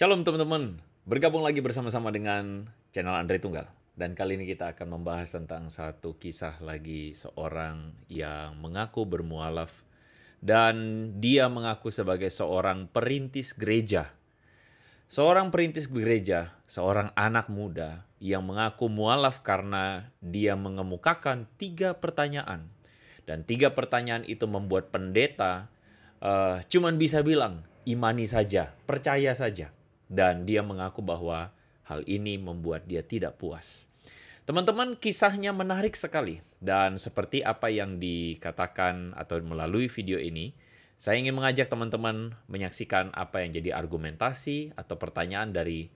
Shalom teman-teman, bergabung lagi bersama-sama dengan channel Andre Tunggal. Dan kali ini kita akan membahas tentang satu kisah lagi seorang yang mengaku bermualaf dan dia mengaku sebagai seorang perintis gereja. Seorang perintis gereja, seorang anak muda yang mengaku mualaf karena dia mengemukakan tiga pertanyaan. Dan tiga pertanyaan itu membuat pendeta uh, cuman bisa bilang, imani saja, percaya saja dan dia mengaku bahwa hal ini membuat dia tidak puas. Teman-teman, kisahnya menarik sekali dan seperti apa yang dikatakan atau melalui video ini, saya ingin mengajak teman-teman menyaksikan apa yang jadi argumentasi atau pertanyaan dari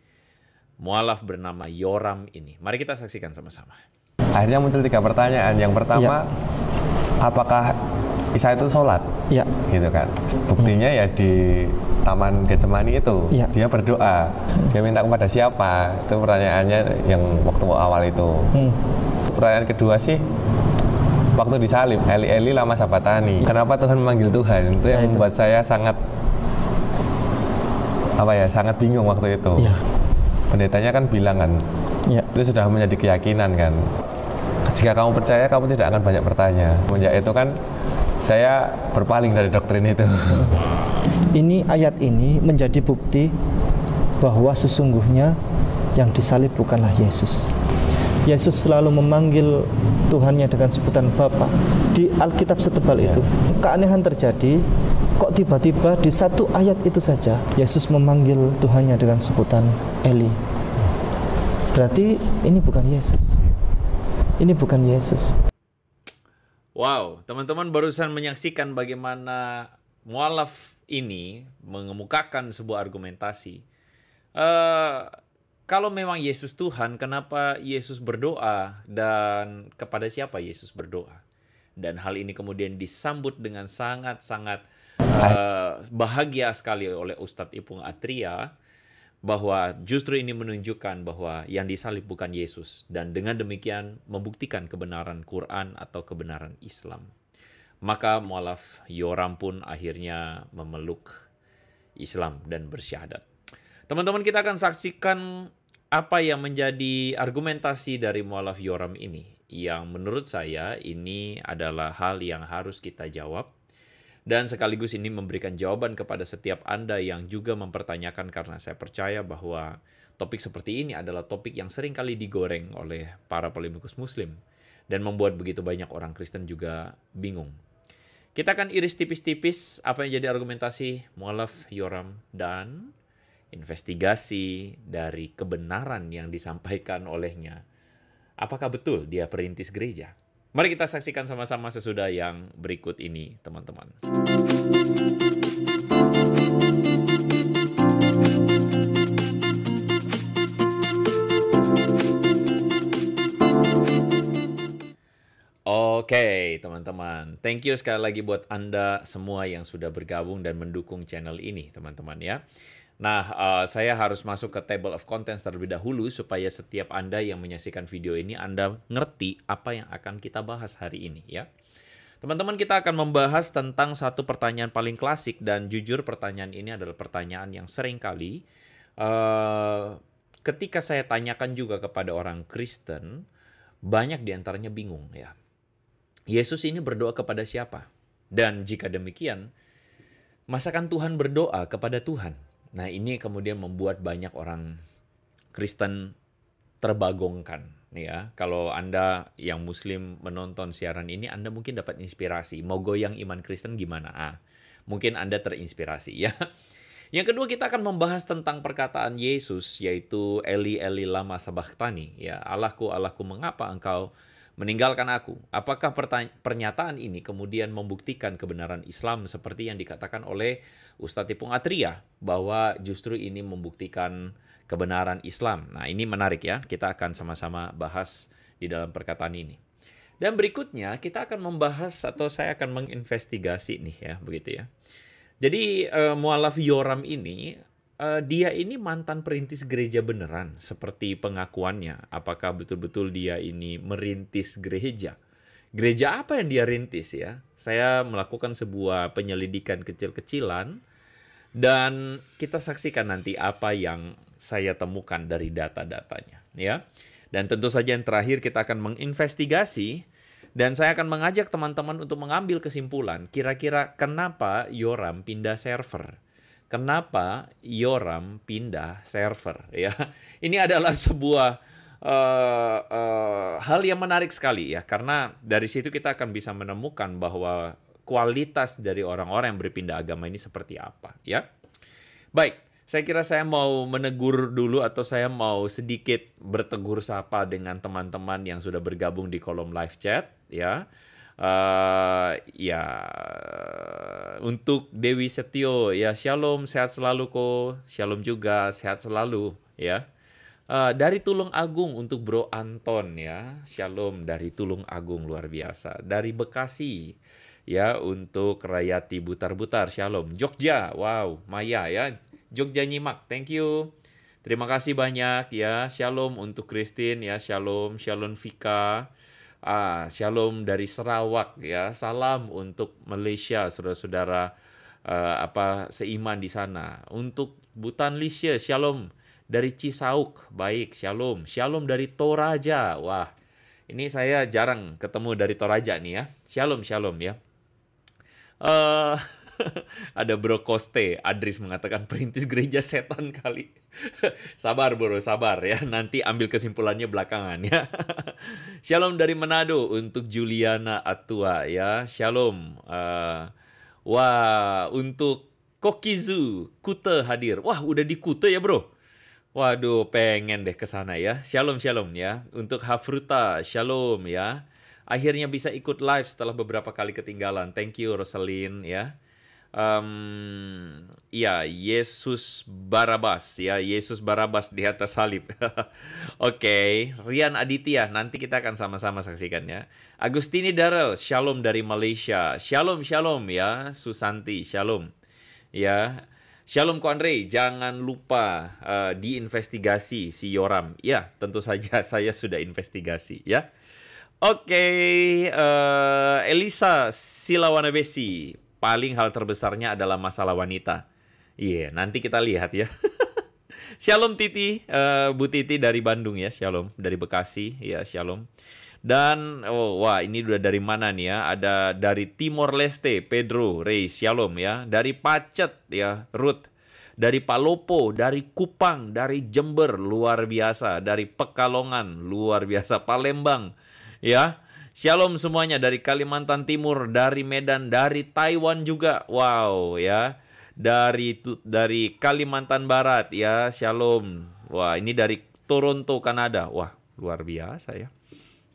mualaf bernama Yoram ini. Mari kita saksikan sama-sama. Akhirnya muncul tiga pertanyaan. Yang pertama, ya. apakah Isa itu sholat? Iya. Gitu kan. Buktinya ya di Taman Getsemani itu, ya. dia berdoa. Dia minta kepada siapa? Itu pertanyaannya yang waktu awal itu. Hmm. Pertanyaan kedua sih, waktu disalib, Eli Eli lama sabatani. Kenapa Tuhan memanggil Tuhan? Itu yang nah, itu. membuat saya sangat apa ya, sangat bingung waktu itu. Ya. Pendetanya kan bilang kan, ya. itu sudah menjadi keyakinan kan. Jika kamu percaya, kamu tidak akan banyak bertanya. Semenjak itu kan, saya berpaling dari doktrin itu. Ini ayat ini menjadi bukti bahwa sesungguhnya yang disalib bukanlah Yesus. Yesus selalu memanggil Tuhannya dengan sebutan Bapa. Di Alkitab setebal itu, keanehan terjadi kok tiba-tiba di satu ayat itu saja Yesus memanggil Tuhannya dengan sebutan Eli. Berarti ini bukan Yesus. Ini bukan Yesus. Wow, teman-teman barusan menyaksikan bagaimana mualaf ini mengemukakan sebuah argumentasi. Uh, kalau memang Yesus Tuhan, kenapa Yesus berdoa dan kepada siapa Yesus berdoa? Dan hal ini kemudian disambut dengan sangat-sangat uh, bahagia sekali oleh Ustadz Ipung Atria bahwa justru ini menunjukkan bahwa yang disalib bukan Yesus dan dengan demikian membuktikan kebenaran Quran atau kebenaran Islam. Maka mualaf Yoram pun akhirnya memeluk Islam dan bersyahadat. Teman-teman kita akan saksikan apa yang menjadi argumentasi dari mualaf Yoram ini yang menurut saya ini adalah hal yang harus kita jawab dan sekaligus ini memberikan jawaban kepada setiap Anda yang juga mempertanyakan karena saya percaya bahwa topik seperti ini adalah topik yang sering kali digoreng oleh para polemikus muslim dan membuat begitu banyak orang Kristen juga bingung. Kita akan iris tipis-tipis apa yang jadi argumentasi Mualaf, Yoram, dan investigasi dari kebenaran yang disampaikan olehnya. Apakah betul dia perintis gereja? Mari kita saksikan sama-sama sesudah yang berikut ini, teman-teman. Oke, okay, teman-teman. Thank you sekali lagi buat Anda semua yang sudah bergabung dan mendukung channel ini, teman-teman ya. Nah, uh, saya harus masuk ke table of contents terlebih dahulu supaya setiap Anda yang menyaksikan video ini Anda ngerti apa yang akan kita bahas hari ini ya. Teman-teman, kita akan membahas tentang satu pertanyaan paling klasik dan jujur pertanyaan ini adalah pertanyaan yang sering kali uh, ketika saya tanyakan juga kepada orang Kristen, banyak diantaranya bingung ya Yesus ini berdoa kepada siapa? Dan jika demikian, masakan Tuhan berdoa kepada Tuhan. Nah, ini kemudian membuat banyak orang Kristen terbagongkan ya. Kalau Anda yang muslim menonton siaran ini Anda mungkin dapat inspirasi. Mau goyang iman Kristen gimana? Ah, mungkin Anda terinspirasi ya. Yang kedua kita akan membahas tentang perkataan Yesus yaitu Eli Eli lama sabachthani ya. Allahku Allahku mengapa engkau meninggalkan aku. Apakah pernyataan ini kemudian membuktikan kebenaran Islam seperti yang dikatakan oleh Ustadz Tipung Atria bahwa justru ini membuktikan kebenaran Islam. Nah, ini menarik ya. Kita akan sama-sama bahas di dalam perkataan ini. Dan berikutnya kita akan membahas atau saya akan menginvestigasi nih ya, begitu ya. Jadi e, mualaf Yoram ini uh, dia ini mantan perintis gereja beneran seperti pengakuannya? Apakah betul-betul dia ini merintis gereja? Gereja apa yang dia rintis ya? Saya melakukan sebuah penyelidikan kecil-kecilan dan kita saksikan nanti apa yang saya temukan dari data-datanya ya. Dan tentu saja yang terakhir kita akan menginvestigasi dan saya akan mengajak teman-teman untuk mengambil kesimpulan kira-kira kenapa Yoram pindah server kenapa Yoram pindah server ya. Ini adalah sebuah uh, uh, hal yang menarik sekali ya karena dari situ kita akan bisa menemukan bahwa kualitas dari orang-orang yang berpindah agama ini seperti apa ya. Baik, saya kira saya mau menegur dulu atau saya mau sedikit bertegur sapa dengan teman-teman yang sudah bergabung di kolom live chat ya uh, ya untuk Dewi Setio ya shalom sehat selalu kok shalom juga sehat selalu ya uh, dari Tulung Agung untuk Bro Anton ya shalom dari Tulung Agung luar biasa dari Bekasi ya untuk Rayati Butar-Butar shalom Jogja wow Maya ya Jogja nyimak thank you Terima kasih banyak ya. Shalom untuk Christine ya. Shalom, Shalom Vika. Ah, shalom dari Sarawak ya. Salam untuk Malaysia saudara-saudara uh, apa seiman di sana. Untuk Butan Lisia, shalom dari Cisauk. Baik, shalom. Shalom dari Toraja. Wah, ini saya jarang ketemu dari Toraja nih ya. Shalom, shalom ya. Eh uh, ada Bro Koste, Adris mengatakan perintis gereja setan kali. sabar bro, sabar ya. Nanti ambil kesimpulannya belakangan ya. Shalom dari Manado untuk Juliana Atua ya. Shalom. Uh, wah, untuk Kokizu Kute hadir. Wah, udah di Kute ya bro. Waduh, pengen deh ke sana ya. Shalom, shalom ya. Untuk Hafruta, shalom ya. Akhirnya bisa ikut live setelah beberapa kali ketinggalan. Thank you Roselin ya um, ya Yesus Barabas ya Yesus Barabas di atas salib. Oke, okay. Rian Aditya nanti kita akan sama-sama saksikan ya. Agustini Darel, Shalom dari Malaysia. Shalom Shalom ya Susanti, Shalom. Ya. Shalom Ko Andre, jangan lupa uh, diinvestigasi si Yoram. Ya, tentu saja saya sudah investigasi ya. Oke, okay, uh, eh, Elisa Silawanabesi, paling hal terbesarnya adalah masalah wanita. Iya, yeah, nanti kita lihat ya. shalom Titi, uh, Bu Titi dari Bandung ya, shalom dari Bekasi ya, shalom. Dan oh, wah ini udah dari mana nih ya? Ada dari Timor Leste, Pedro, Rey, Shalom ya. Dari Pacet ya, Ruth. Dari Palopo, dari Kupang, dari Jember luar biasa, dari Pekalongan luar biasa, Palembang ya. Shalom semuanya dari Kalimantan Timur, dari Medan, dari Taiwan juga. Wow ya. Dari dari Kalimantan Barat ya. Shalom. Wah, ini dari Toronto, Kanada. Wah, luar biasa ya.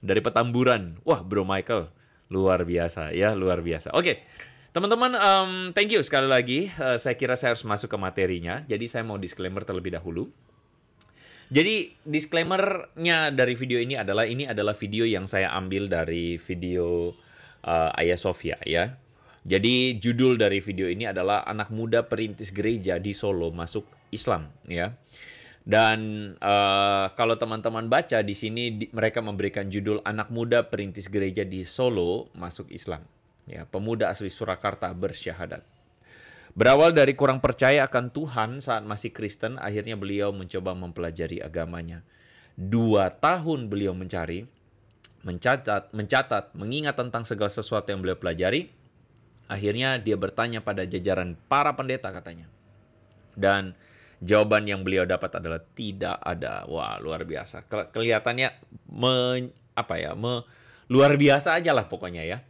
Dari Petamburan. Wah, Bro Michael. Luar biasa ya, luar biasa. Oke. Okay. Teman-teman, um, thank you sekali lagi. Uh, saya kira saya harus masuk ke materinya. Jadi saya mau disclaimer terlebih dahulu. Jadi disclaimer-nya dari video ini adalah ini adalah video yang saya ambil dari video uh, Ayah Sofia ya. Jadi judul dari video ini adalah anak muda perintis gereja di Solo masuk Islam ya. Dan uh, kalau teman-teman baca di sini di, mereka memberikan judul anak muda perintis gereja di Solo masuk Islam. Ya, pemuda asli Surakarta bersyahadat. Berawal dari kurang percaya akan Tuhan saat masih Kristen, akhirnya beliau mencoba mempelajari agamanya. Dua tahun beliau mencari, mencatat, mencatat, mengingat tentang segala sesuatu yang beliau pelajari. Akhirnya dia bertanya pada jajaran para pendeta katanya. Dan jawaban yang beliau dapat adalah tidak ada. Wah, luar biasa. Kelihatannya me, apa ya? Me, luar biasa aja lah pokoknya ya.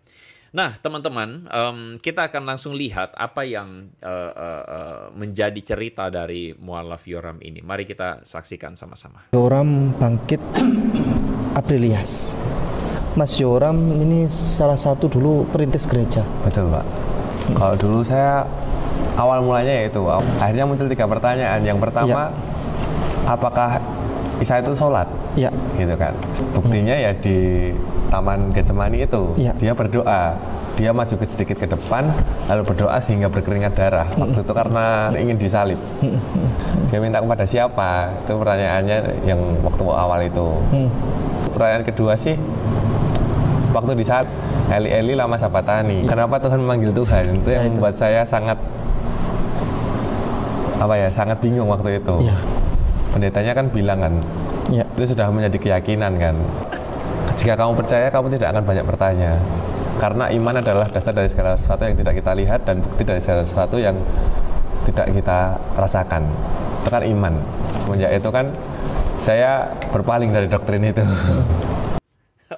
Nah, teman-teman, um, kita akan langsung lihat apa yang uh, uh, uh, menjadi cerita dari Mualaf Yoram ini. Mari kita saksikan sama-sama. Yoram bangkit Aprilias. Mas Yoram ini salah satu dulu perintis gereja. Betul, Pak. Hmm. Kalau dulu saya awal mulanya yaitu akhirnya muncul tiga pertanyaan. Yang pertama, ya. apakah Isa itu sholat? Iya. Gitu kan. Buktinya ya, ya di Taman Getsemani itu, ya. dia berdoa. Dia maju ke sedikit ke depan, lalu berdoa sehingga berkeringat darah. Waktu itu karena ingin disalib. Dia minta kepada siapa? Itu pertanyaannya yang waktu awal itu. Mm. Pertanyaan kedua sih, waktu di saat Eli Eli lama sabatani. Iya. Kenapa Tuhan memanggil Tuhan? Itu ya, yang ya, itu. membuat saya sangat apa ya, sangat bingung waktu itu. Ya. Pendetanya kan bilang kan, ya. itu sudah menjadi keyakinan kan. Jika kamu percaya, kamu tidak akan banyak bertanya. Karena iman adalah dasar dari segala sesuatu yang tidak kita lihat dan bukti dari segala sesuatu yang tidak kita rasakan. Itu kan iman. Semenjak itu kan saya berpaling dari doktrin itu.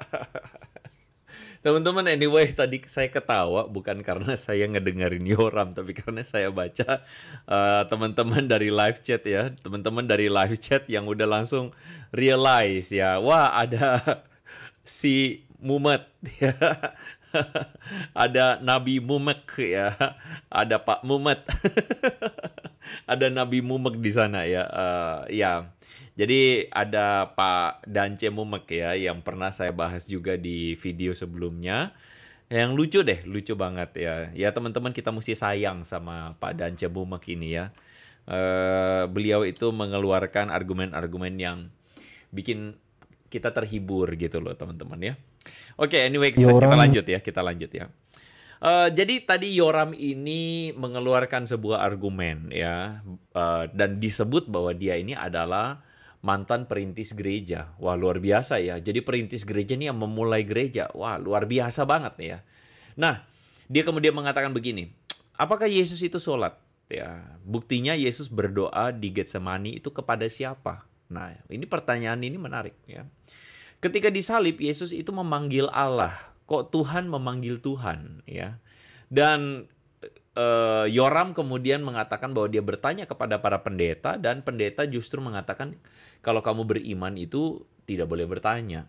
Teman-teman, anyway, tadi saya ketawa bukan karena saya ngedengerin Yoram, tapi karena saya baca uh, teman-teman dari live chat ya, teman-teman dari live chat yang udah langsung realize ya, wah ada si Mumet ya. ada Nabi Mumek ya, ada Pak Mumet. ada Nabi Mumek di sana ya. Uh, ya. Jadi ada Pak Dance Mumek ya yang pernah saya bahas juga di video sebelumnya. Yang lucu deh, lucu banget ya. Ya teman-teman kita mesti sayang sama Pak Dance Mumek ini ya. Uh, beliau itu mengeluarkan argumen-argumen yang bikin kita terhibur gitu loh teman-teman ya. Oke, okay, anyway Yoram. kita lanjut ya, kita lanjut ya. Uh, jadi tadi Yoram ini mengeluarkan sebuah argumen ya uh, dan disebut bahwa dia ini adalah mantan perintis gereja. Wah, luar biasa ya. Jadi perintis gereja ini yang memulai gereja. Wah, luar biasa banget ya. Nah, dia kemudian mengatakan begini, apakah Yesus itu sholat? Ya, buktinya Yesus berdoa di Getsemani itu kepada siapa? Nah, ini pertanyaan ini menarik ya. Ketika disalib Yesus itu memanggil Allah, kok Tuhan memanggil Tuhan ya. Dan uh, Yoram kemudian mengatakan bahwa dia bertanya kepada para pendeta dan pendeta justru mengatakan kalau kamu beriman itu tidak boleh bertanya.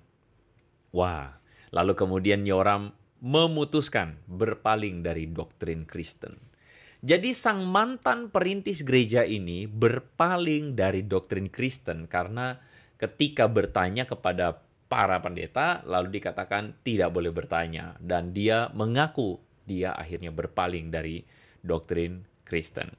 Wah, lalu kemudian Yoram memutuskan berpaling dari doktrin Kristen. Jadi sang mantan perintis gereja ini berpaling dari doktrin Kristen karena ketika bertanya kepada para pendeta lalu dikatakan tidak boleh bertanya dan dia mengaku dia akhirnya berpaling dari doktrin Kristen.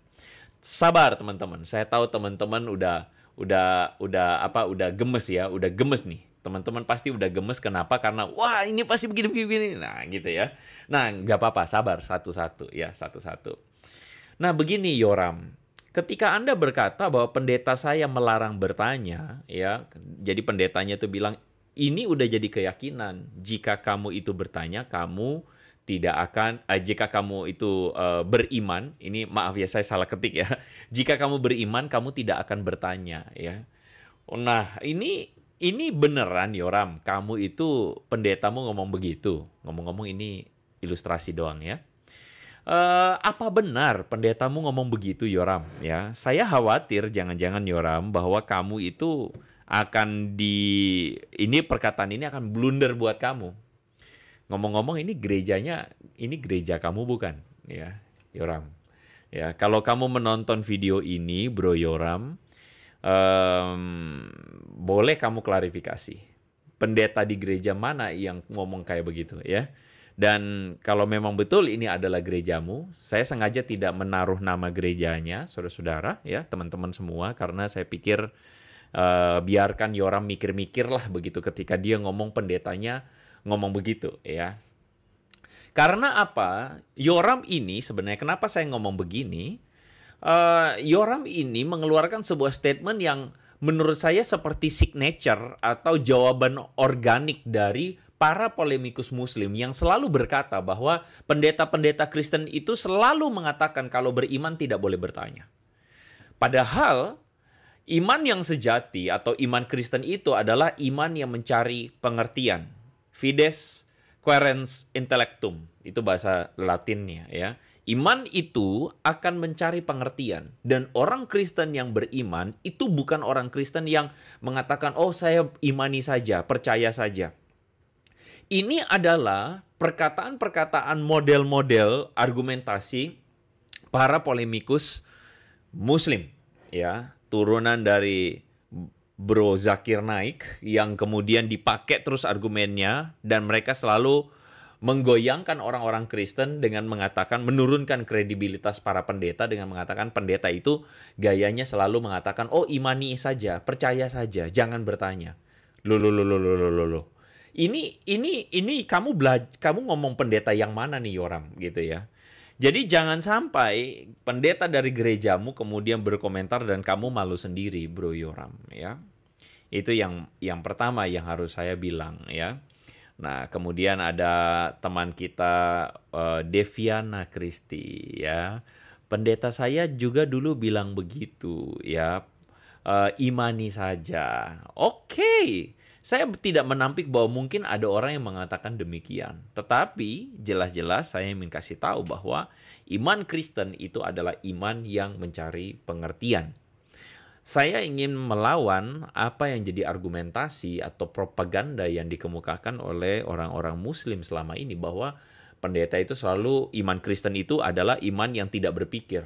Sabar teman-teman, saya tahu teman-teman udah udah udah apa udah gemes ya, udah gemes nih teman-teman pasti udah gemes kenapa karena wah ini pasti begini begini, nah gitu ya nah nggak apa-apa sabar satu-satu ya satu-satu Nah, begini Yoram. Ketika Anda berkata bahwa pendeta saya melarang bertanya, ya, jadi pendetanya itu bilang, ini udah jadi keyakinan. Jika kamu itu bertanya, kamu tidak akan eh, jika kamu itu eh, beriman ini maaf ya saya salah ketik ya jika kamu beriman kamu tidak akan bertanya ya nah ini ini beneran Yoram kamu itu pendetamu ngomong begitu ngomong-ngomong ini ilustrasi doang ya Eh, apa benar pendetamu ngomong begitu Yoram ya saya khawatir jangan-jangan Yoram bahwa kamu itu akan di ini perkataan ini akan blunder buat kamu ngomong-ngomong ini gerejanya ini gereja kamu bukan ya Yoram ya kalau kamu menonton video ini Bro Yoram um, boleh kamu klarifikasi pendeta di gereja mana yang ngomong kayak begitu ya dan kalau memang betul ini adalah gerejamu, saya sengaja tidak menaruh nama gerejanya, saudara-saudara, ya teman-teman semua, karena saya pikir uh, biarkan Yoram ya mikir-mikir lah begitu ketika dia ngomong pendetanya ngomong begitu, ya. Karena apa? Yoram ini sebenarnya kenapa saya ngomong begini? Uh, Yoram ini mengeluarkan sebuah statement yang menurut saya seperti signature atau jawaban organik dari para polemikus muslim yang selalu berkata bahwa pendeta-pendeta Kristen itu selalu mengatakan kalau beriman tidak boleh bertanya. Padahal iman yang sejati atau iman Kristen itu adalah iman yang mencari pengertian. Fides querens intellectum, itu bahasa Latinnya ya. Iman itu akan mencari pengertian dan orang Kristen yang beriman itu bukan orang Kristen yang mengatakan oh saya imani saja, percaya saja ini adalah perkataan-perkataan model-model argumentasi para polemikus Muslim, ya turunan dari Bro Zakir Naik yang kemudian dipakai terus argumennya dan mereka selalu menggoyangkan orang-orang Kristen dengan mengatakan menurunkan kredibilitas para pendeta dengan mengatakan pendeta itu gayanya selalu mengatakan oh imani saja, percaya saja, jangan bertanya. Lo lo lo lo lo lo lo ini ini ini kamu belajar kamu ngomong pendeta yang mana nih Yoram gitu ya. Jadi jangan sampai pendeta dari gerejamu kemudian berkomentar dan kamu malu sendiri, Bro Yoram, ya. Itu yang yang pertama yang harus saya bilang, ya. Nah, kemudian ada teman kita uh, Deviana Kristi, ya. Pendeta saya juga dulu bilang begitu, ya. Uh, imani saja. Oke. Okay. Saya tidak menampik bahwa mungkin ada orang yang mengatakan demikian. Tetapi jelas-jelas saya ingin kasih tahu bahwa iman Kristen itu adalah iman yang mencari pengertian. Saya ingin melawan apa yang jadi argumentasi atau propaganda yang dikemukakan oleh orang-orang muslim selama ini bahwa pendeta itu selalu iman Kristen itu adalah iman yang tidak berpikir.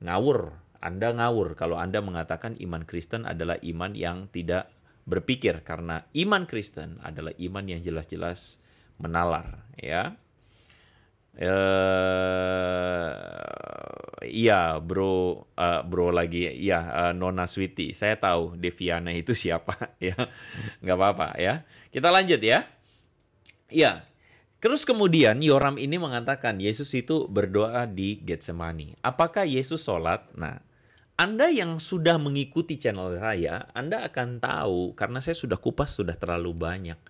Ngawur, anda ngawur kalau Anda mengatakan iman Kristen adalah iman yang tidak berpikir karena iman Kristen adalah iman yang jelas-jelas menalar ya eh iya bro uh, bro lagi ya uh, Nona Switi saya tahu Deviana itu siapa ya nggak apa-apa ya kita lanjut ya iya terus kemudian Yoram ini mengatakan Yesus itu berdoa di Getsemani apakah Yesus sholat nah anda yang sudah mengikuti channel saya, Anda akan tahu karena saya sudah kupas sudah terlalu banyak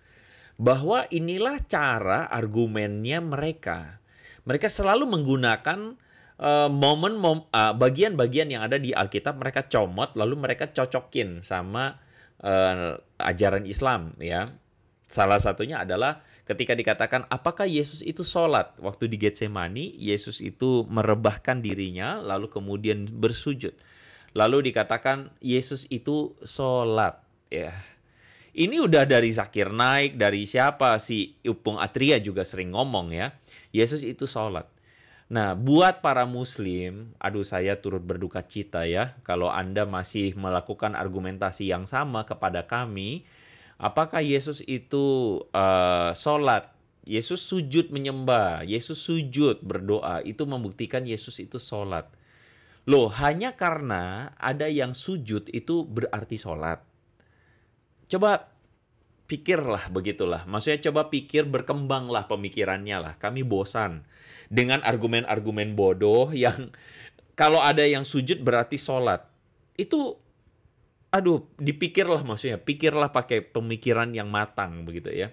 bahwa inilah cara argumennya mereka. Mereka selalu menggunakan eh, momen uh, bagian-bagian yang ada di Alkitab mereka comot lalu mereka cocokin sama uh, ajaran Islam ya. Salah satunya adalah ketika dikatakan apakah Yesus itu sholat waktu di Getsemani Yesus itu merebahkan dirinya lalu kemudian bersujud Lalu dikatakan Yesus itu sholat. Ya. Ini udah dari Zakir Naik, dari siapa si Upung Atria juga sering ngomong ya. Yesus itu sholat. Nah, buat para muslim, aduh saya turut berduka cita ya kalau Anda masih melakukan argumentasi yang sama kepada kami, apakah Yesus itu uh, sholat? Yesus sujud menyembah, Yesus sujud berdoa, itu membuktikan Yesus itu sholat. Loh, hanya karena ada yang sujud itu berarti sholat. Coba pikirlah begitulah. Maksudnya coba pikir berkembanglah pemikirannya lah. Kami bosan dengan argumen-argumen bodoh yang kalau ada yang sujud berarti sholat. Itu aduh dipikirlah maksudnya pikirlah pakai pemikiran yang matang begitu ya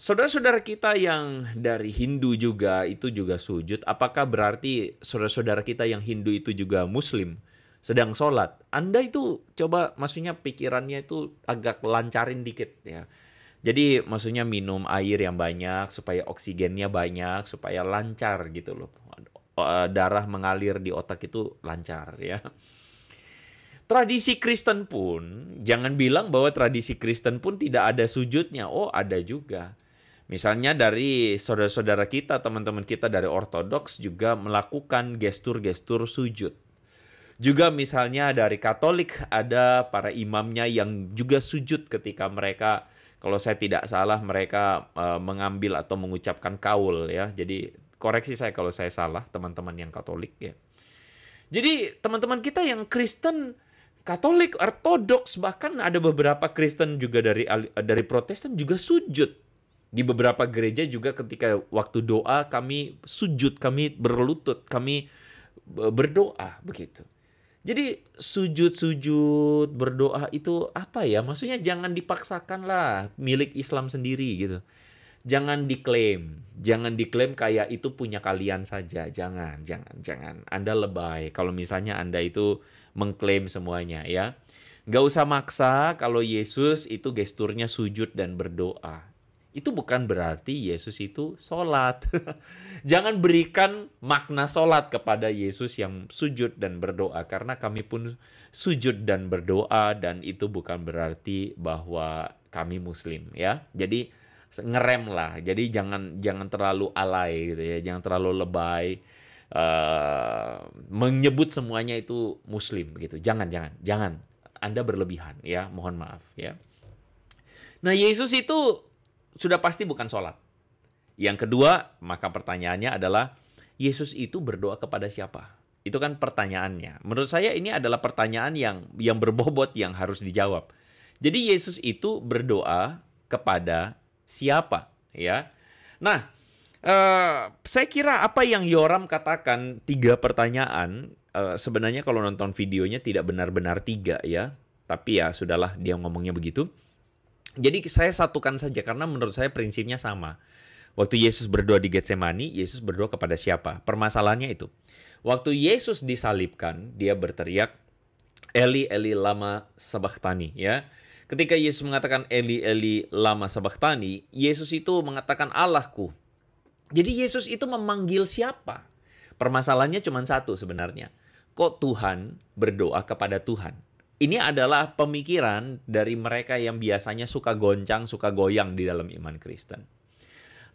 Saudara-saudara kita yang dari Hindu juga itu juga sujud. Apakah berarti saudara-saudara kita yang Hindu itu juga Muslim sedang sholat? Anda itu coba maksudnya pikirannya itu agak lancarin dikit ya. Jadi maksudnya minum air yang banyak supaya oksigennya banyak supaya lancar gitu loh. Eh, darah mengalir di otak itu lancar ya tradisi Kristen pun jangan bilang bahwa tradisi Kristen pun tidak ada sujudnya. Oh, ada juga. Misalnya dari saudara-saudara kita, teman-teman kita dari Ortodoks juga melakukan gestur-gestur sujud. Juga misalnya dari Katolik ada para imamnya yang juga sujud ketika mereka kalau saya tidak salah mereka e, mengambil atau mengucapkan kaul ya. Jadi koreksi saya kalau saya salah teman-teman yang Katolik ya. Jadi teman-teman kita yang Kristen Katolik, Ortodoks bahkan ada beberapa Kristen juga dari dari Protestan juga sujud di beberapa gereja juga ketika waktu doa kami sujud, kami berlutut, kami e, berdoa begitu. Jadi sujud-sujud berdoa itu apa ya? Maksudnya jangan dipaksakan lah milik Islam sendiri gitu. Jangan diklaim, jangan diklaim kayak itu punya kalian saja. Jangan, jangan, jangan. Anda lebay kalau misalnya Anda itu mengklaim semuanya ya. Gak usah maksa kalau Yesus itu gesturnya sujud dan berdoa itu bukan berarti Yesus itu sholat. Jangan berikan makna sholat kepada Yesus yang sujud dan berdoa, karena kami pun sujud dan berdoa, dan itu bukan berarti bahwa kami Muslim. Ya, jadi ngerem lah. Jadi jangan jangan terlalu alay gitu ya, jangan terlalu lebay. Uh, menyebut semuanya itu Muslim gitu, jangan jangan jangan. Anda berlebihan ya, mohon maaf ya. Nah Yesus itu sudah pasti bukan sholat. Yang kedua, maka pertanyaannya adalah Yesus itu berdoa kepada siapa? Itu kan pertanyaannya. Menurut saya ini adalah pertanyaan yang yang berbobot yang harus dijawab. Jadi Yesus itu berdoa kepada siapa, ya? Nah, eh, saya kira apa yang Yoram katakan tiga pertanyaan eh, sebenarnya kalau nonton videonya tidak benar-benar tiga ya tapi ya sudahlah dia ngomongnya begitu jadi saya satukan saja karena menurut saya prinsipnya sama. Waktu Yesus berdoa di Getsemani, Yesus berdoa kepada siapa? Permasalahannya itu. Waktu Yesus disalibkan, dia berteriak, Eli, Eli, lama sabachthani, ya. Ketika Yesus mengatakan Eli, Eli, lama sabachthani, Yesus itu mengatakan Allahku. Jadi Yesus itu memanggil siapa? Permasalahannya cuma satu sebenarnya. Kok Tuhan berdoa kepada Tuhan? ini adalah pemikiran dari mereka yang biasanya suka goncang, suka goyang di dalam iman Kristen.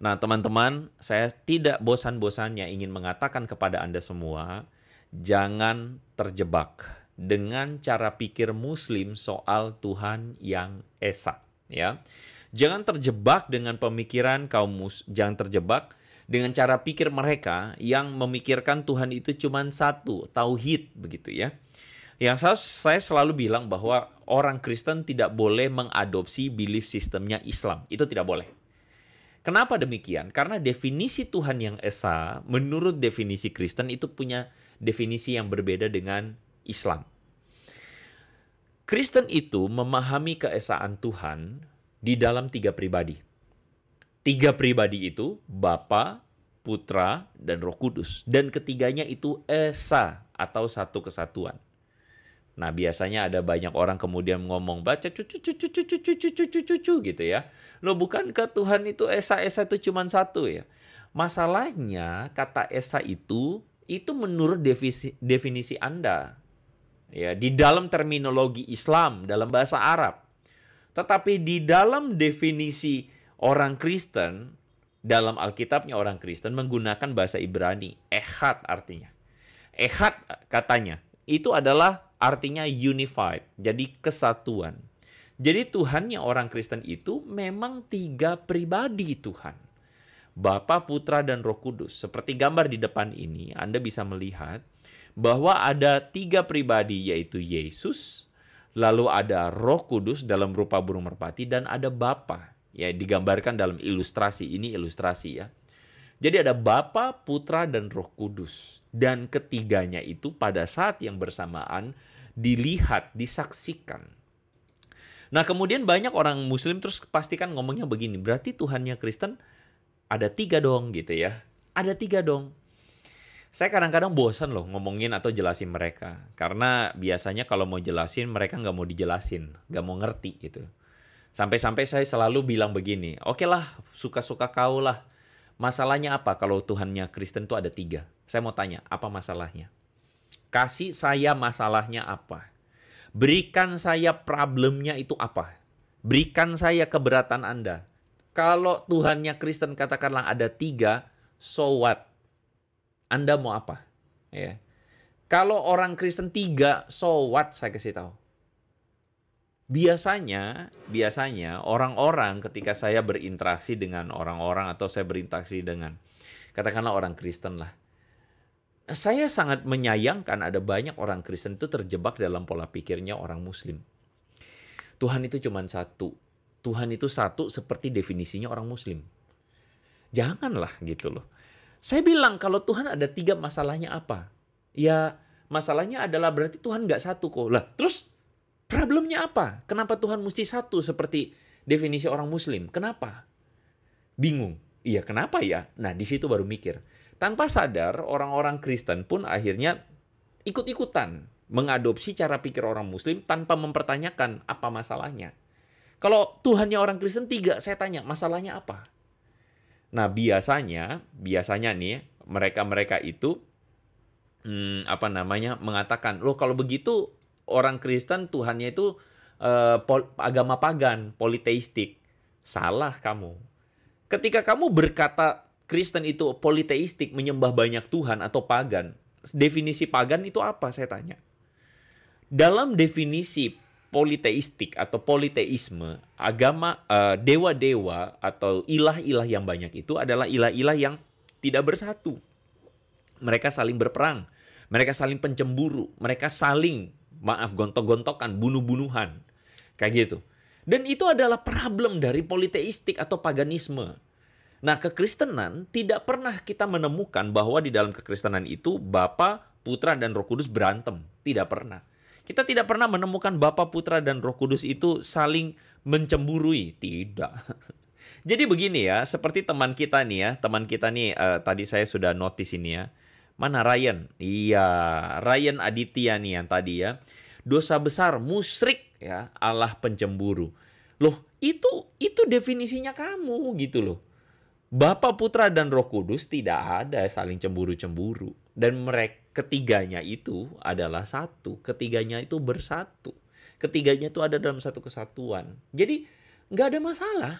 Nah, teman-teman, saya tidak bosan-bosannya ingin mengatakan kepada Anda semua, jangan terjebak dengan cara pikir muslim soal Tuhan yang esa, ya. Jangan terjebak dengan pemikiran kaum mus, jangan terjebak dengan cara pikir mereka yang memikirkan Tuhan itu cuma satu, tauhid begitu ya yang saya, saya selalu bilang bahwa orang Kristen tidak boleh mengadopsi belief sistemnya Islam. Itu tidak boleh. Kenapa demikian? Karena definisi Tuhan yang esa menurut definisi Kristen itu punya definisi yang berbeda dengan Islam. Kristen itu memahami keesaan Tuhan di dalam tiga pribadi. Tiga pribadi itu Bapa, Putra, dan Roh Kudus. Dan ketiganya itu esa atau satu kesatuan. Nah, biasanya ada banyak orang kemudian ngomong baca cucu cucu cucu cucu cucu cucu gitu ya. Lo bukan ke Tuhan itu esa esa itu cuma satu ya? Masalahnya kata esa itu itu menurut definisi, definisi Anda. Ya, di dalam terminologi Islam dalam bahasa Arab. Tetapi di dalam definisi orang Kristen dalam Alkitabnya orang Kristen menggunakan bahasa Ibrani, ehad artinya. Ehad katanya itu adalah artinya unified, jadi kesatuan. Jadi Tuhannya orang Kristen itu memang tiga pribadi Tuhan. Bapa, Putra, dan Roh Kudus. Seperti gambar di depan ini, Anda bisa melihat bahwa ada tiga pribadi yaitu Yesus, lalu ada Roh Kudus dalam rupa burung merpati, dan ada Bapa. Ya, digambarkan dalam ilustrasi ini ilustrasi ya. Jadi ada Bapa, Putra, dan Roh Kudus dan ketiganya itu pada saat yang bersamaan dilihat, disaksikan. Nah, kemudian banyak orang muslim terus pastikan ngomongnya begini, berarti Tuhannya Kristen ada tiga dong gitu ya. Ada tiga dong. Saya kadang-kadang bosan loh ngomongin atau jelasin mereka. Karena biasanya kalau mau jelasin, mereka nggak mau dijelasin. Nggak mau ngerti gitu. Sampai-sampai saya selalu bilang begini, oke okay lah, suka-suka kau lah. Masalahnya apa kalau Tuhannya Kristen tuh ada tiga? Saya mau tanya, apa masalahnya? Kasih saya masalahnya apa? Berikan saya problemnya itu apa? Berikan saya keberatan Anda. Kalau Tuhannya Kristen katakanlah ada tiga, so what? Anda mau apa? Ya. Kalau orang Kristen tiga, so what? Saya kasih tahu. Biasanya, biasanya orang-orang ketika saya berinteraksi dengan orang-orang atau saya berinteraksi dengan katakanlah orang Kristen lah saya sangat menyayangkan ada banyak orang Kristen itu terjebak dalam pola pikirnya orang Muslim. Tuhan itu cuma satu. Tuhan itu satu seperti definisinya orang Muslim. Janganlah gitu loh. Saya bilang kalau Tuhan ada tiga masalahnya apa? Ya masalahnya adalah berarti Tuhan nggak satu kok. Lah terus problemnya apa? Kenapa Tuhan mesti satu seperti definisi orang Muslim? Kenapa? Bingung. Iya kenapa ya? Nah di situ baru mikir tanpa sadar, orang-orang Kristen pun akhirnya ikut-ikutan mengadopsi cara pikir orang Muslim tanpa mempertanyakan apa masalahnya. Kalau Tuhannya orang Kristen tiga, saya tanya masalahnya apa? Nah biasanya, biasanya nih mereka-mereka itu hmm, apa namanya mengatakan, loh kalau begitu orang Kristen Tuhannya itu eh, agama pagan, politeistik. Salah kamu. Ketika kamu berkata Kristen itu politeistik, menyembah banyak Tuhan atau pagan. Definisi pagan itu apa saya tanya? Dalam definisi politeistik atau politeisme, agama uh, dewa-dewa atau ilah-ilah yang banyak itu adalah ilah-ilah yang tidak bersatu. Mereka saling berperang, mereka saling pencemburu, mereka saling maaf gontok-gontokan, bunuh-bunuhan. Kayak gitu. Dan itu adalah problem dari politeistik atau paganisme Nah, kekristenan tidak pernah kita menemukan bahwa di dalam kekristenan itu Bapa, Putra, dan Roh Kudus berantem. Tidak pernah. Kita tidak pernah menemukan Bapa, Putra, dan Roh Kudus itu saling mencemburui. Tidak. Jadi begini ya, seperti teman kita nih ya, teman kita nih uh, tadi saya sudah notice ini ya. Mana Ryan? Iya, Ryan Aditya nih yang tadi ya. Dosa besar musrik ya, Allah pencemburu. Loh, itu itu definisinya kamu gitu loh. Bapa, Putra, dan Roh Kudus tidak ada saling cemburu-cemburu. Dan mereka ketiganya itu adalah satu. Ketiganya itu bersatu. Ketiganya itu ada dalam satu kesatuan. Jadi nggak ada masalah.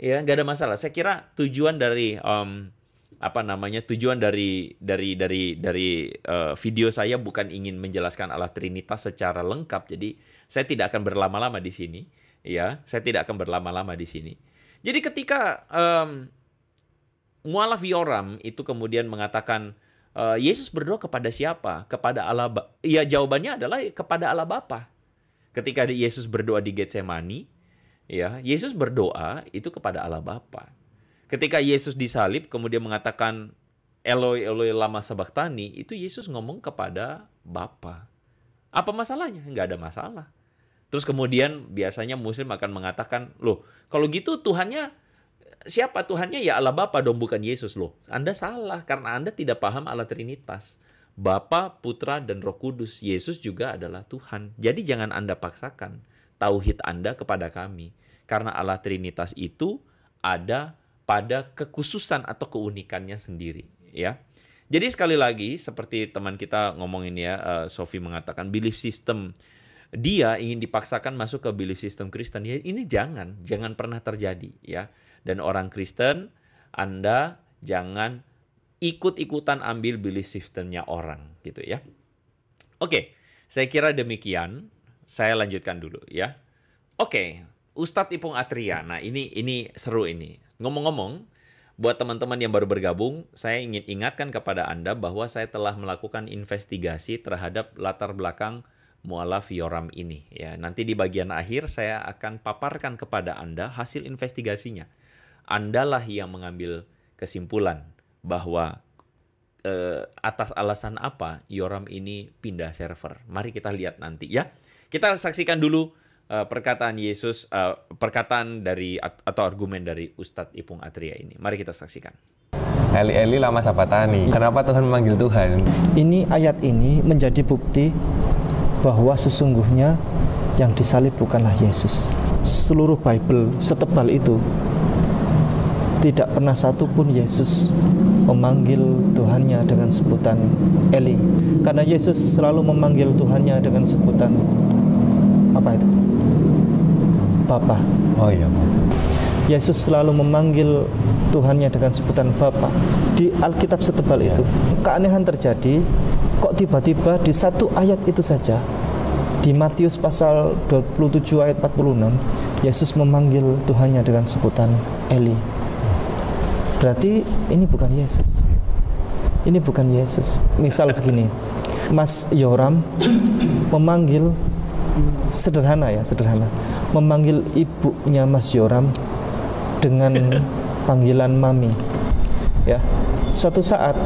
Ya nggak ada masalah. Saya kira tujuan dari um, apa namanya tujuan dari dari dari dari uh, video saya bukan ingin menjelaskan Allah Trinitas secara lengkap. Jadi saya tidak akan berlama-lama di sini, ya. Saya tidak akan berlama-lama di sini. Jadi ketika um, Mualaf Yoram itu kemudian mengatakan e, Yesus berdoa kepada siapa? Kepada Allah. Ba ya jawabannya adalah kepada Allah Bapa. Ketika Yesus berdoa di Getsemani, ya Yesus berdoa itu kepada Allah Bapa. Ketika Yesus disalib kemudian mengatakan Eloi Eloi lama Sabaktani itu Yesus ngomong kepada Bapa. Apa masalahnya? Enggak ada masalah. Terus kemudian biasanya muslim akan mengatakan, "Loh, kalau gitu Tuhannya siapa Tuhannya? Ya Allah Bapa dong, bukan Yesus loh. Anda salah karena Anda tidak paham Allah Trinitas. Bapa, Putra, dan Roh Kudus. Yesus juga adalah Tuhan. Jadi jangan Anda paksakan tauhid Anda kepada kami. Karena Allah Trinitas itu ada pada kekhususan atau keunikannya sendiri. ya. Jadi sekali lagi, seperti teman kita ngomongin ya, uh, eh, Sofi mengatakan belief system dia ingin dipaksakan masuk ke belief system Kristen ya ini jangan jangan pernah terjadi ya dan orang Kristen Anda jangan ikut-ikutan ambil belief systemnya orang gitu ya oke saya kira demikian saya lanjutkan dulu ya oke Ustadz Ipung Atria nah ini ini seru ini ngomong-ngomong buat teman-teman yang baru bergabung, saya ingin ingatkan kepada Anda bahwa saya telah melakukan investigasi terhadap latar belakang mualaf Yoram ini. Ya, nanti di bagian akhir saya akan paparkan kepada Anda hasil investigasinya. Andalah yang mengambil kesimpulan bahwa eh, atas alasan apa Yoram ini pindah server. Mari kita lihat nanti ya. Kita saksikan dulu eh, perkataan Yesus, eh, perkataan dari atau argumen dari Ustadz Ipung Atria ini. Mari kita saksikan. Eli Eli lama sabatani. Kenapa Tuhan memanggil Tuhan? Ini ayat ini menjadi bukti bahwa sesungguhnya yang disalib bukanlah Yesus. Seluruh Bible setebal itu tidak pernah satu pun Yesus memanggil Tuhannya dengan sebutan Eli karena Yesus selalu memanggil Tuhannya dengan sebutan apa itu? Bapa. Oh iya. Yesus selalu memanggil Tuhannya dengan sebutan Bapa di Alkitab setebal iya. itu. Keanehan terjadi kok tiba-tiba di satu ayat itu saja di Matius pasal 27 ayat 46 Yesus memanggil Tuhannya dengan sebutan Eli berarti ini bukan Yesus ini bukan Yesus misal begini Mas Yoram memanggil sederhana ya sederhana memanggil ibunya Mas Yoram dengan panggilan mami ya suatu saat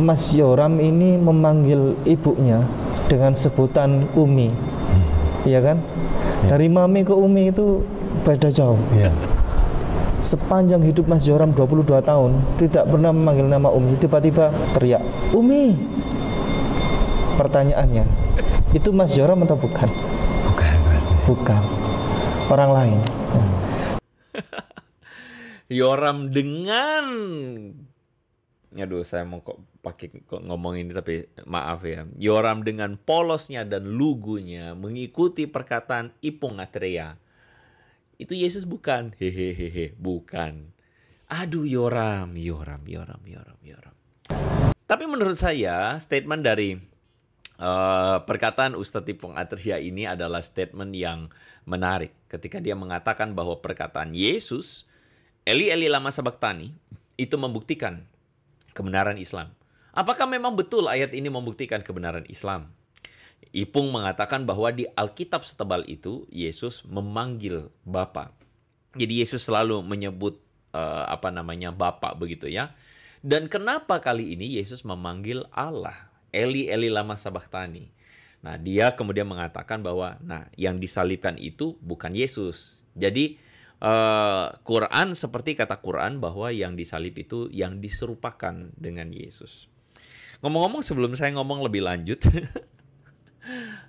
Mas Yoram ini memanggil ibunya dengan sebutan Umi, hmm. ya kan? Ya. Dari Mami ke Umi itu beda jauh. Ya. Sepanjang hidup Mas Yoram 22 tahun tidak pernah memanggil nama Umi, tiba-tiba teriak Umi. Pertanyaannya, itu Mas Yoram atau bukan? Bukan, bukan. Orang lain. Yoram dengan aduh saya mau kok pakai ngomong ini tapi maaf ya. Yoram dengan polosnya dan lugunya mengikuti perkataan Ipung Atreya. Itu Yesus bukan. Hehehehe, bukan. Aduh Yoram, Yoram, Yoram, Yoram, Yoram. Tapi menurut saya statement dari uh, perkataan Ustadz Ipung Atreya ini adalah statement yang menarik. Ketika dia mengatakan bahwa perkataan Yesus, Eli Eli lama Sabaktani, itu membuktikan kebenaran Islam. Apakah memang betul ayat ini membuktikan kebenaran Islam? Ipung mengatakan bahwa di Alkitab setebal itu Yesus memanggil Bapa. Jadi Yesus selalu menyebut uh, apa namanya Bapa begitu ya. Dan kenapa kali ini Yesus memanggil Allah? Eli Eli lama sabachthani. Nah, dia kemudian mengatakan bahwa nah, yang disalibkan itu bukan Yesus. Jadi uh, Quran seperti kata Quran bahwa yang disalib itu yang diserupakan dengan Yesus. Ngomong-ngomong sebelum saya ngomong lebih lanjut,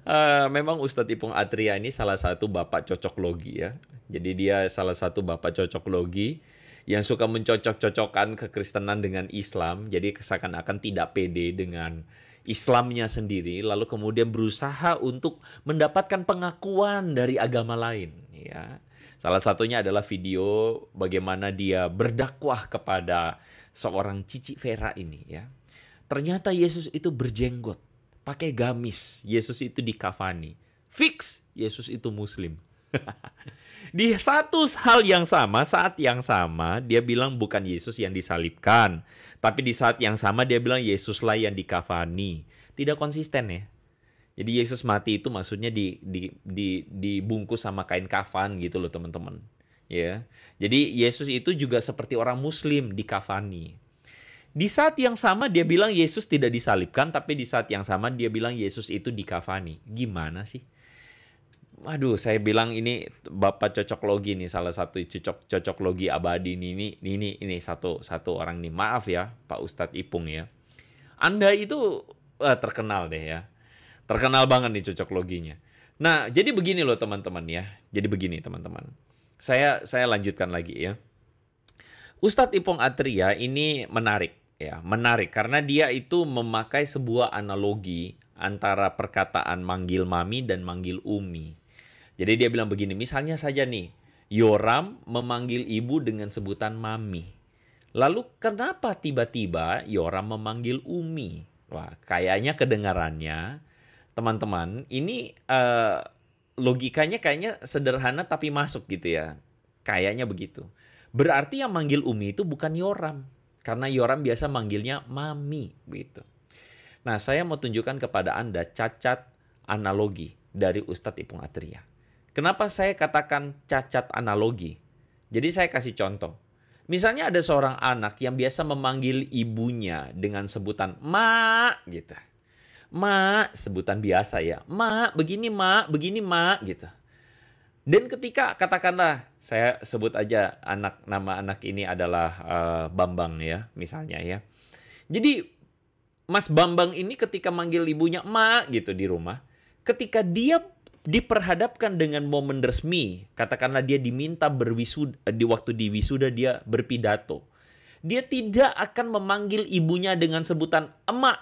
uh, memang Ustadz Ipung Atria ini salah satu bapak cocok logi ya. Jadi dia salah satu bapak cocok logi yang suka mencocok-cocokkan kekristenan dengan Islam. Jadi seakan-akan tidak pede dengan Islamnya sendiri, lalu kemudian berusaha untuk mendapatkan pengakuan dari agama lain. Ya, salah satunya adalah video bagaimana dia berdakwah kepada seorang Cici Vera ini ya Ternyata Yesus itu berjenggot, pakai gamis. Yesus itu dikafani. Fix, Yesus itu muslim. di satu hal yang sama, saat yang sama, dia bilang bukan Yesus yang disalibkan. Tapi di saat yang sama dia bilang Yesuslah yang dikafani. Tidak konsisten ya. Jadi Yesus mati itu maksudnya di, di, di, dibungkus sama kain kafan gitu loh teman-teman. Ya, Jadi Yesus itu juga seperti orang muslim dikafani. Di saat yang sama dia bilang Yesus tidak disalibkan, tapi di saat yang sama dia bilang Yesus itu dikafani. Gimana sih? Aduh, saya bilang ini bapak cocok logi nih salah satu cocok cocok logi abadi nini ini ini ini satu satu orang nih maaf ya Pak Ustadz Ipung ya. Anda itu eh, terkenal deh ya, terkenal banget nih cocok loginya. Nah, jadi begini loh teman-teman ya. Jadi begini teman-teman. Saya saya lanjutkan lagi ya. Ustadz Ipung Atria ini menarik ya menarik karena dia itu memakai sebuah analogi antara perkataan manggil mami dan manggil umi. Jadi dia bilang begini, misalnya saja nih, Yoram memanggil ibu dengan sebutan mami. Lalu kenapa tiba-tiba Yoram memanggil umi? Wah, kayaknya kedengarannya teman-teman ini uh, logikanya kayaknya sederhana tapi masuk gitu ya. Kayaknya begitu. Berarti yang manggil umi itu bukan Yoram karena Yoram biasa manggilnya mami begitu. Nah, saya mau tunjukkan kepada Anda cacat analogi dari Ustadz Ipung Atria. Kenapa saya katakan cacat analogi? Jadi saya kasih contoh. Misalnya ada seorang anak yang biasa memanggil ibunya dengan sebutan "ma" gitu. "Ma" sebutan biasa ya. "Ma" begini, "ma" begini, "ma" gitu. Dan ketika katakanlah saya sebut aja anak nama anak ini adalah uh, Bambang ya misalnya ya. Jadi Mas Bambang ini ketika manggil ibunya emak gitu di rumah, ketika dia diperhadapkan dengan momen resmi, katakanlah dia diminta berwisuda di waktu di wisuda dia berpidato. Dia tidak akan memanggil ibunya dengan sebutan emak.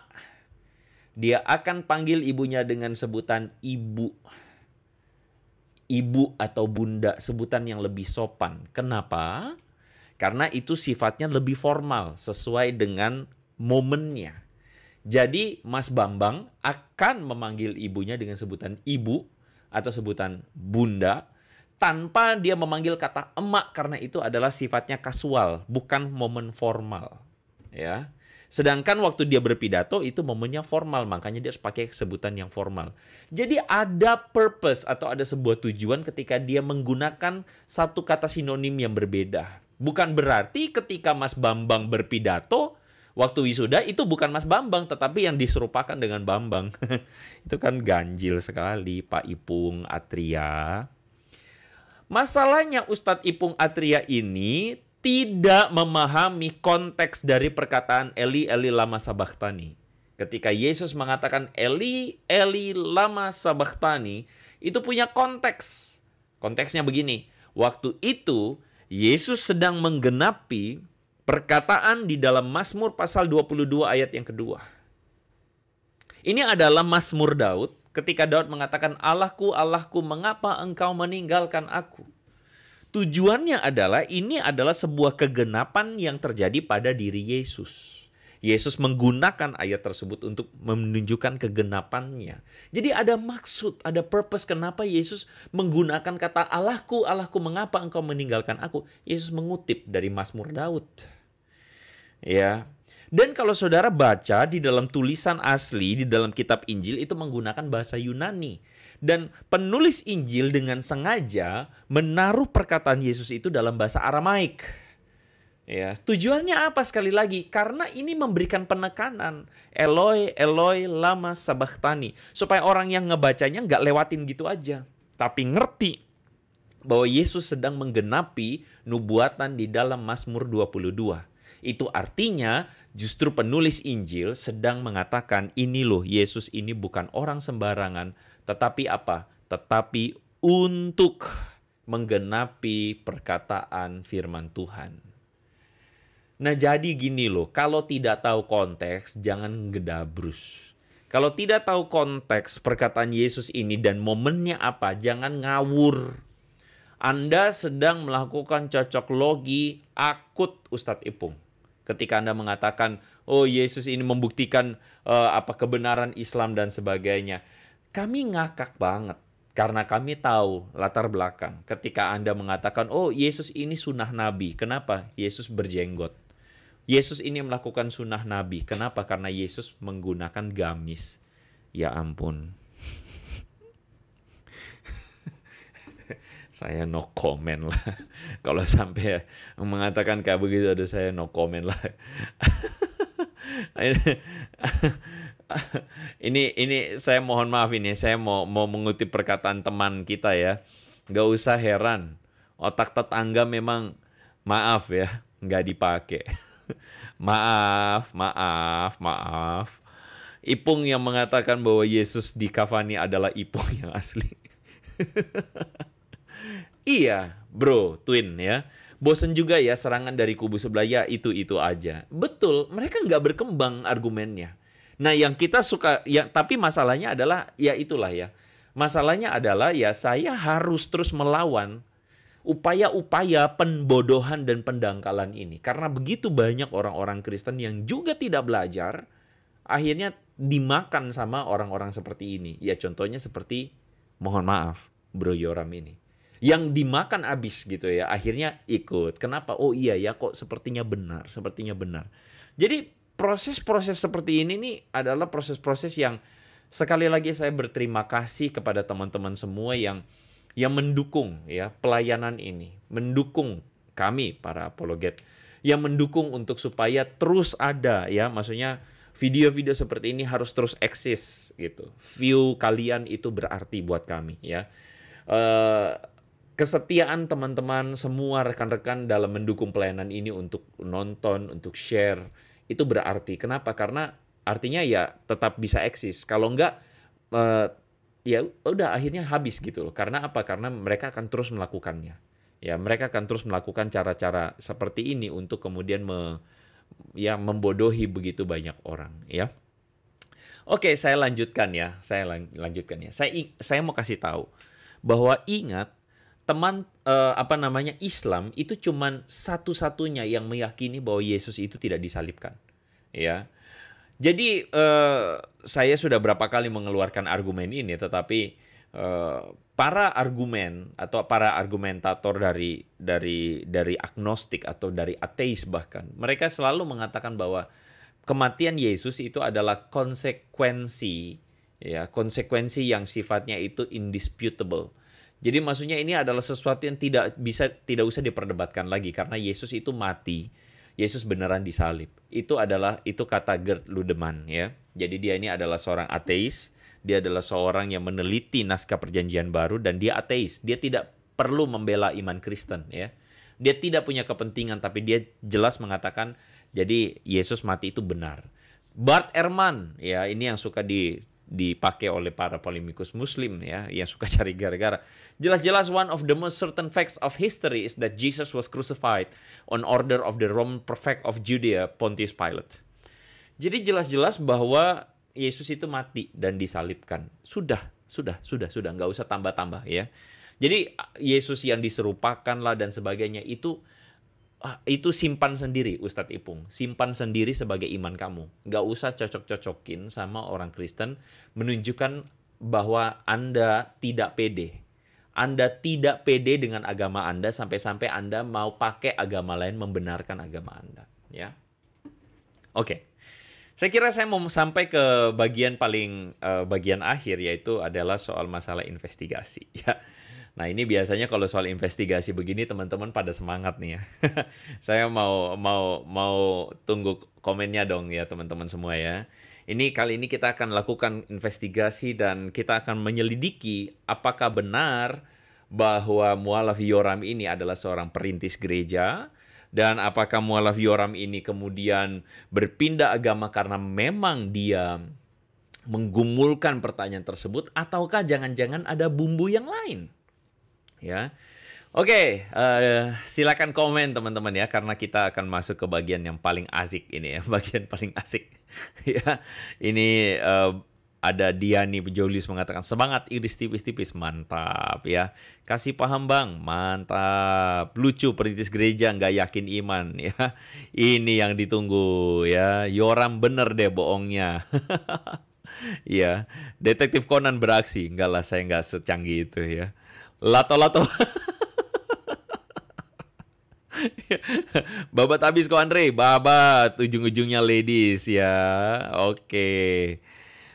Dia akan panggil ibunya dengan sebutan ibu ibu atau bunda, sebutan yang lebih sopan. Kenapa? Karena itu sifatnya lebih formal sesuai dengan momennya. Jadi Mas Bambang akan memanggil ibunya dengan sebutan ibu atau sebutan bunda tanpa dia memanggil kata emak karena itu adalah sifatnya kasual, bukan momen formal, ya. Sedangkan waktu dia berpidato itu momennya formal, makanya dia harus pakai sebutan yang formal. Jadi ada purpose atau ada sebuah tujuan ketika dia menggunakan satu kata sinonim yang berbeda. Bukan berarti ketika Mas Bambang berpidato waktu wisuda itu bukan Mas Bambang tetapi yang diserupakan dengan Bambang. itu kan ganjil sekali Pak Ipung Atria. Masalahnya Ustadz Ipung Atria ini tidak memahami konteks dari perkataan Eli Eli lama sabachthani. Ketika Yesus mengatakan Eli Eli lama sabachthani, itu punya konteks. Konteksnya begini, waktu itu Yesus sedang menggenapi perkataan di dalam Mazmur pasal 22 ayat yang kedua. Ini adalah Mazmur Daud ketika Daud mengatakan Allahku, Allahku mengapa engkau meninggalkan aku? Tujuannya adalah ini adalah sebuah kegenapan yang terjadi pada diri Yesus. Yesus menggunakan ayat tersebut untuk menunjukkan kegenapannya. Jadi ada maksud, ada purpose kenapa Yesus menggunakan kata Allahku, Allahku mengapa engkau meninggalkan aku? Yesus mengutip dari Mazmur Daud. Ya. Dan kalau saudara baca di dalam tulisan asli di dalam kitab Injil itu menggunakan bahasa Yunani dan penulis Injil dengan sengaja menaruh perkataan Yesus itu dalam bahasa Aramaik. Ya, tujuannya apa sekali lagi? Karena ini memberikan penekanan Eloi, Eloi, lama sabachthani supaya orang yang ngebacanya nggak lewatin gitu aja, tapi ngerti bahwa Yesus sedang menggenapi nubuatan di dalam Mazmur 22. Itu artinya justru penulis Injil sedang mengatakan ini loh Yesus ini bukan orang sembarangan, tetapi apa? Tetapi untuk menggenapi perkataan firman Tuhan. Nah jadi gini loh, kalau tidak tahu konteks jangan gedabrus. Kalau tidak tahu konteks perkataan Yesus ini dan momennya apa, jangan ngawur. Anda sedang melakukan cocok logi akut Ustadz Ipung. Ketika Anda mengatakan, oh Yesus ini membuktikan uh, apa kebenaran Islam dan sebagainya kami ngakak banget karena kami tahu latar belakang. Ketika Anda mengatakan, "Oh, Yesus ini sunnah nabi." Kenapa? Yesus berjenggot. Yesus ini melakukan sunnah nabi. Kenapa? Karena Yesus menggunakan gamis. Ya ampun. saya no comment lah. Kalau sampai mengatakan kayak begitu, ada saya no comment lah. ini ini saya mohon maaf ini saya mau mau mengutip perkataan teman kita ya. Gak usah heran. Otak tetangga memang maaf ya, nggak dipakai. maaf, maaf, maaf. Ipung yang mengatakan bahwa Yesus di Kafani adalah Ipung yang asli. iya, bro, twin ya bosen juga ya serangan dari kubu sebelah ya itu itu aja betul mereka nggak berkembang argumennya Nah, yang kita suka ya tapi masalahnya adalah ya itulah ya. Masalahnya adalah ya saya harus terus melawan upaya-upaya penbodohan dan pendangkalan ini. Karena begitu banyak orang-orang Kristen yang juga tidak belajar, akhirnya dimakan sama orang-orang seperti ini. Ya contohnya seperti, mohon maaf, Bro Yoram ini. Yang dimakan abis gitu ya, akhirnya ikut. Kenapa? Oh iya ya, kok sepertinya benar, sepertinya benar. Jadi proses-proses seperti ini nih adalah proses-proses yang sekali lagi saya berterima kasih kepada teman-teman semua yang yang mendukung ya pelayanan ini, mendukung kami para apologet yang mendukung untuk supaya terus ada ya, maksudnya video-video seperti ini harus terus eksis gitu. View kalian itu berarti buat kami ya. Uh, kesetiaan teman-teman semua rekan-rekan dalam mendukung pelayanan ini untuk nonton, untuk share itu berarti. Kenapa? Karena artinya ya tetap bisa eksis. Kalau enggak uh, ya udah akhirnya habis gitu loh. Karena apa? Karena mereka akan terus melakukannya. Ya, mereka akan terus melakukan cara-cara seperti ini untuk kemudian me, ya membodohi begitu banyak orang, ya. Oke, saya lanjutkan ya. Saya lanjutkan ya. Saya saya mau kasih tahu bahwa ingat teman uh, apa namanya Islam itu cuman satu-satunya yang meyakini bahwa Yesus itu tidak disalibkan ya jadi uh, saya sudah berapa kali mengeluarkan argumen ini tetapi uh, para argumen atau para argumentator dari dari dari agnostik atau dari ateis bahkan mereka selalu mengatakan bahwa kematian Yesus itu adalah konsekuensi ya konsekuensi yang sifatnya itu indisputable jadi maksudnya ini adalah sesuatu yang tidak bisa tidak usah diperdebatkan lagi karena Yesus itu mati. Yesus beneran disalib. Itu adalah itu kata Gerd Ludeman ya. Jadi dia ini adalah seorang ateis, dia adalah seorang yang meneliti naskah perjanjian baru dan dia ateis. Dia tidak perlu membela iman Kristen ya. Dia tidak punya kepentingan tapi dia jelas mengatakan jadi Yesus mati itu benar. Bart Ehrman ya ini yang suka di dipakai oleh para polemikus muslim ya yang suka cari gara-gara. Jelas-jelas one of the most certain facts of history is that Jesus was crucified on order of the Roman prefect of Judea Pontius Pilate. Jadi jelas-jelas bahwa Yesus itu mati dan disalibkan. Sudah, sudah, sudah, sudah nggak usah tambah-tambah ya. Jadi Yesus yang diserupakan lah dan sebagainya itu ah, itu simpan sendiri Ustadz Ipung simpan sendiri sebagai iman kamu gak usah cocok-cocokin sama orang Kristen menunjukkan bahwa anda tidak pede anda tidak pede dengan agama Anda sampai-sampai Anda mau pakai agama lain membenarkan agama Anda, ya. Oke. Okay. Saya kira saya mau sampai ke bagian paling uh, bagian akhir yaitu adalah soal masalah investigasi, ya. Nah ini biasanya kalau soal investigasi begini teman-teman pada semangat nih ya. Saya mau mau mau tunggu komennya dong ya teman-teman semua ya. Ini kali ini kita akan lakukan investigasi dan kita akan menyelidiki apakah benar bahwa Mualaf Yoram ini adalah seorang perintis gereja dan apakah Mualaf Yoram ini kemudian berpindah agama karena memang dia menggumulkan pertanyaan tersebut ataukah jangan-jangan ada bumbu yang lain? ya. Oke, okay, uh, eh, silakan komen teman-teman ya karena kita akan masuk ke bagian yang paling asik ini ya, bagian paling asik. ya, ini uh, ada Diani Julius mengatakan semangat iris tipis-tipis mantap ya. Kasih paham Bang, mantap. Lucu perintis gereja nggak yakin iman ya. Ini yang ditunggu ya. Yoram bener deh bohongnya. Ya, detektif Conan beraksi. Enggak lah, saya nggak secanggih itu ya. Lato-lato. babat habis kok Andre, babat ujung-ujungnya ladies ya. Oke.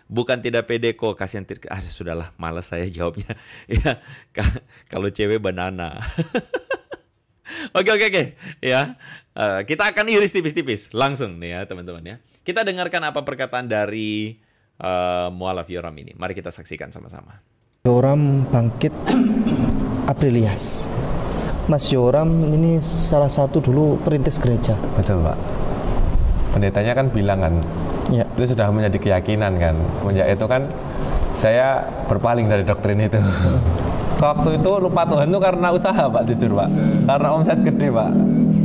Bukan tidak pede kok, kasihan tir ah sudahlah, malas saya jawabnya. ya, kalau cewek banana. Oke oke oke ya. Uh, kita akan iris tipis-tipis langsung nih ya teman-teman ya. Kita dengarkan apa perkataan dari uh, Mualaf Yoram ini. Mari kita saksikan sama-sama. Yoram Bangkit Aprilias. Mas Yoram ini salah satu dulu perintis gereja. Betul, Pak. Pendetanya kan bilang kan, ya. itu sudah menjadi keyakinan kan. Menjak itu kan saya berpaling dari doktrin itu. Waktu itu lupa Tuhan itu karena usaha, Pak, jujur, Pak. Karena omset gede, Pak.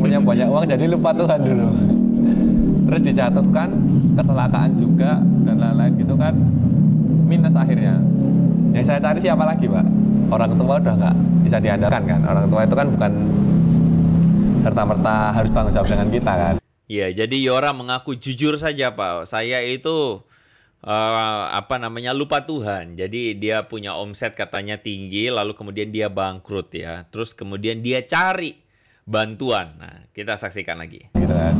Punya banyak uang, jadi lupa Tuhan dulu. Terus dicatatkan kecelakaan juga, dan lain-lain gitu kan. Minus akhirnya yang saya cari siapa lagi pak orang tua udah nggak bisa diandalkan kan orang tua itu kan bukan serta merta harus tanggung jawab dengan kita kan Ya, jadi Yora mengaku jujur saja Pak, saya itu uh, apa namanya lupa Tuhan. Jadi dia punya omset katanya tinggi, lalu kemudian dia bangkrut ya. Terus kemudian dia cari bantuan. Nah, kita saksikan lagi. Gitu kan.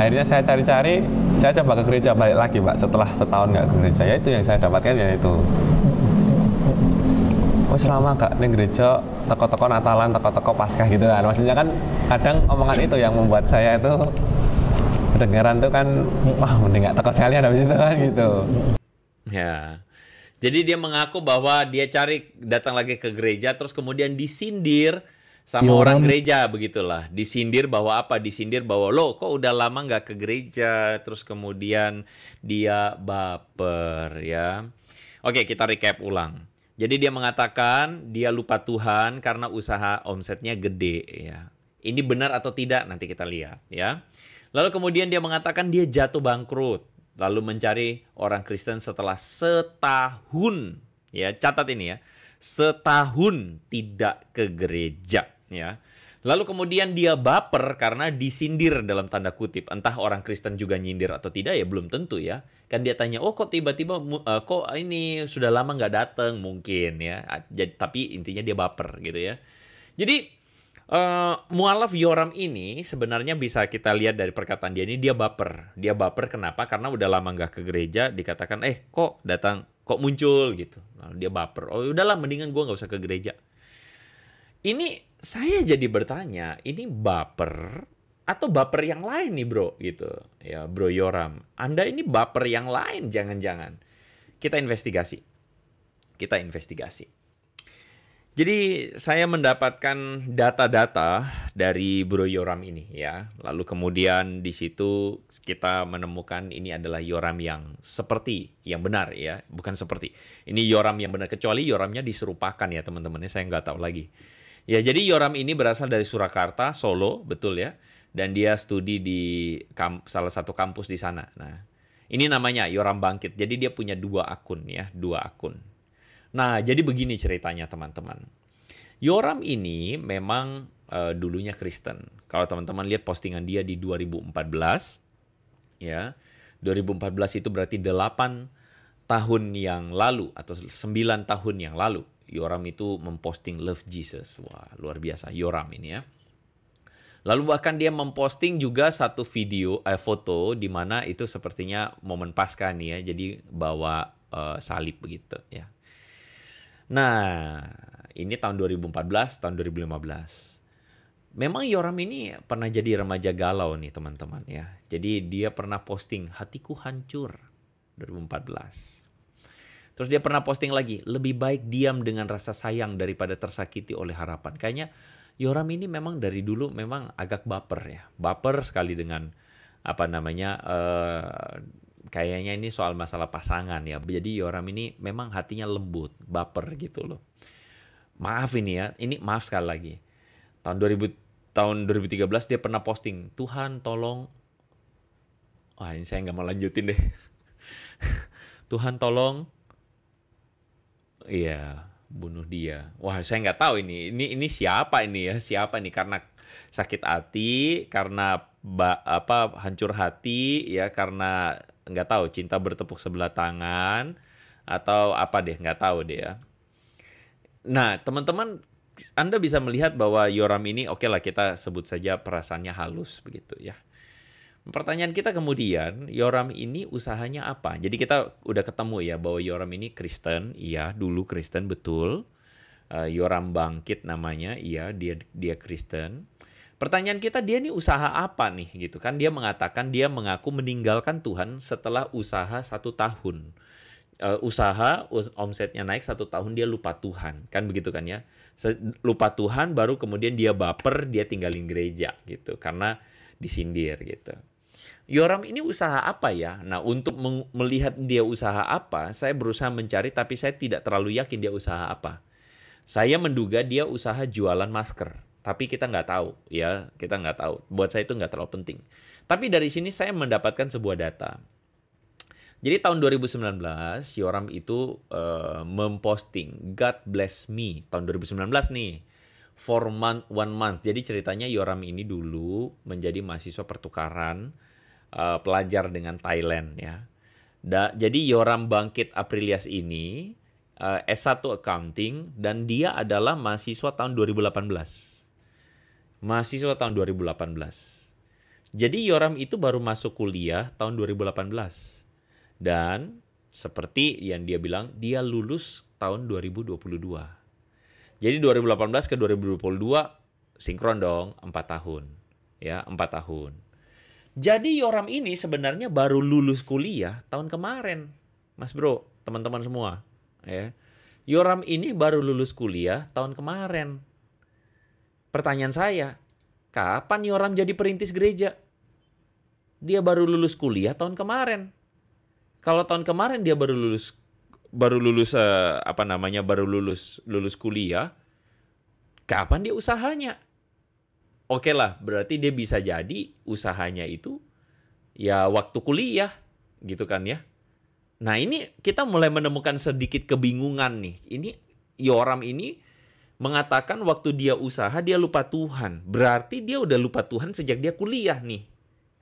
Akhirnya saya cari-cari, saya coba ke gereja balik lagi Pak setelah setahun nggak ke gereja. Ya itu yang saya dapatkan ya itu selama kak neng gereja toko-toko Natalan toko-toko Paskah gitu kan maksudnya kan kadang omongan itu yang membuat saya itu kedengaran tuh kan wah mending gak toko sekalian habis itu kan gitu ya jadi dia mengaku bahwa dia cari datang lagi ke gereja terus kemudian disindir sama iya, orang, orang gereja begitulah. Disindir bahwa apa? Disindir bahwa lo kok udah lama nggak ke gereja terus kemudian dia baper ya. Oke, kita recap ulang. Jadi dia mengatakan dia lupa Tuhan karena usaha omsetnya gede ya. Ini benar atau tidak nanti kita lihat ya. Lalu kemudian dia mengatakan dia jatuh bangkrut lalu mencari orang Kristen setelah setahun ya catat ini ya setahun tidak ke gereja ya Lalu kemudian dia baper karena disindir dalam tanda kutip. Entah orang Kristen juga nyindir atau tidak ya belum tentu ya. Kan dia tanya, oh kok tiba-tiba uh, kok ini sudah lama nggak datang mungkin ya. Jadi, tapi intinya dia baper gitu ya. Jadi Uh, mualaf Yoram ini sebenarnya bisa kita lihat dari perkataan dia ini dia baper. Dia baper kenapa? Karena udah lama nggak ke gereja dikatakan eh kok datang kok muncul gitu. Lalu nah, dia baper. Oh udahlah mendingan gue nggak usah ke gereja. Ini saya jadi bertanya, ini baper atau baper yang lain nih bro gitu ya bro Yoram Anda ini baper yang lain jangan-jangan kita investigasi kita investigasi jadi saya mendapatkan data-data dari bro Yoram ini ya lalu kemudian di situ kita menemukan ini adalah Yoram yang seperti yang benar ya bukan seperti ini Yoram yang benar kecuali Yoramnya diserupakan ya teman-temannya saya nggak tahu lagi Ya, jadi Yoram ini berasal dari Surakarta, Solo, betul ya. Dan dia studi di kamp, salah satu kampus di sana. Nah, ini namanya Yoram Bangkit. Jadi dia punya dua akun ya, dua akun. Nah, jadi begini ceritanya teman-teman. Yoram ini memang uh, dulunya Kristen. Kalau teman-teman lihat postingan dia di 2014 ya. 2014 itu berarti 8 tahun yang lalu atau 9 tahun yang lalu. Yoram itu memposting love Jesus. Wah, luar biasa Yoram ini ya. Lalu bahkan dia memposting juga satu video eh, foto di mana itu sepertinya momen pasca nih ya. Jadi bawa eh, salib begitu ya. Nah, ini tahun 2014, tahun 2015 memang Yoram ini pernah jadi remaja galau nih teman-teman ya. Jadi dia pernah posting hatiku hancur 2014. Terus dia pernah posting lagi, lebih baik diam dengan rasa sayang daripada tersakiti oleh harapan. Kayaknya Yoram ini memang dari dulu memang agak baper ya. Baper sekali dengan apa namanya uh, kayaknya ini soal masalah pasangan ya. Jadi Yoram ini memang hatinya lembut, baper gitu loh. Maaf ini ya, ini maaf sekali lagi. Tahun 2000 tahun 2013 dia pernah posting, "Tuhan tolong Wah, ini saya nggak mau lanjutin deh. Tuhan tolong iya bunuh dia wah saya nggak tahu ini ini ini siapa ini ya siapa ini karena sakit hati karena ba, apa hancur hati ya karena nggak tahu cinta bertepuk sebelah tangan atau apa deh nggak tahu deh ya nah teman-teman anda bisa melihat bahwa Yoram ini oke okay lah kita sebut saja perasaannya halus begitu ya Pertanyaan kita kemudian, Yoram ini usahanya apa? Jadi kita udah ketemu ya bahwa Yoram ini Kristen, iya, dulu Kristen betul. Uh, Yoram bangkit namanya, iya, dia dia Kristen. Pertanyaan kita dia nih usaha apa nih gitu kan? Dia mengatakan dia mengaku meninggalkan Tuhan setelah usaha satu tahun. Uh, usaha us omsetnya naik satu tahun dia lupa Tuhan kan begitu kan ya Se lupa Tuhan baru kemudian dia baper dia tinggalin gereja gitu karena disindir gitu Yoram ini usaha apa ya? Nah, untuk melihat dia usaha apa, saya berusaha mencari tapi saya tidak terlalu yakin dia usaha apa. Saya menduga dia usaha jualan masker, tapi kita nggak tahu ya, kita nggak tahu. Buat saya itu nggak terlalu penting. Tapi dari sini saya mendapatkan sebuah data. Jadi tahun 2019 Yoram itu uh, memposting God bless me tahun 2019 nih for month one month. Jadi ceritanya Yoram ini dulu menjadi mahasiswa pertukaran uh, pelajar dengan Thailand ya. Da, jadi Yoram Bangkit Aprilias ini uh, eh, S1 Accounting dan dia adalah mahasiswa tahun 2018. Mahasiswa tahun 2018. Jadi Yoram itu baru masuk kuliah tahun 2018. Dan seperti yang dia bilang, dia lulus tahun 2022. Jadi 2018 ke 2022 sinkron dong 4 tahun. Ya, 4 tahun. Jadi Yoram ini sebenarnya baru lulus kuliah tahun kemarin, Mas Bro, teman-teman semua, ya. Yoram ini baru lulus kuliah tahun kemarin. Pertanyaan saya, kapan Yoram jadi perintis gereja? Dia baru lulus kuliah tahun kemarin. Kalau tahun kemarin dia baru lulus baru lulus eh, apa namanya baru lulus lulus kuliah, kapan dia usahanya? Oke okay lah, berarti dia bisa jadi usahanya itu ya waktu kuliah gitu kan ya. Nah ini kita mulai menemukan sedikit kebingungan nih. Ini Yoram ini mengatakan waktu dia usaha dia lupa Tuhan. Berarti dia udah lupa Tuhan sejak dia kuliah nih.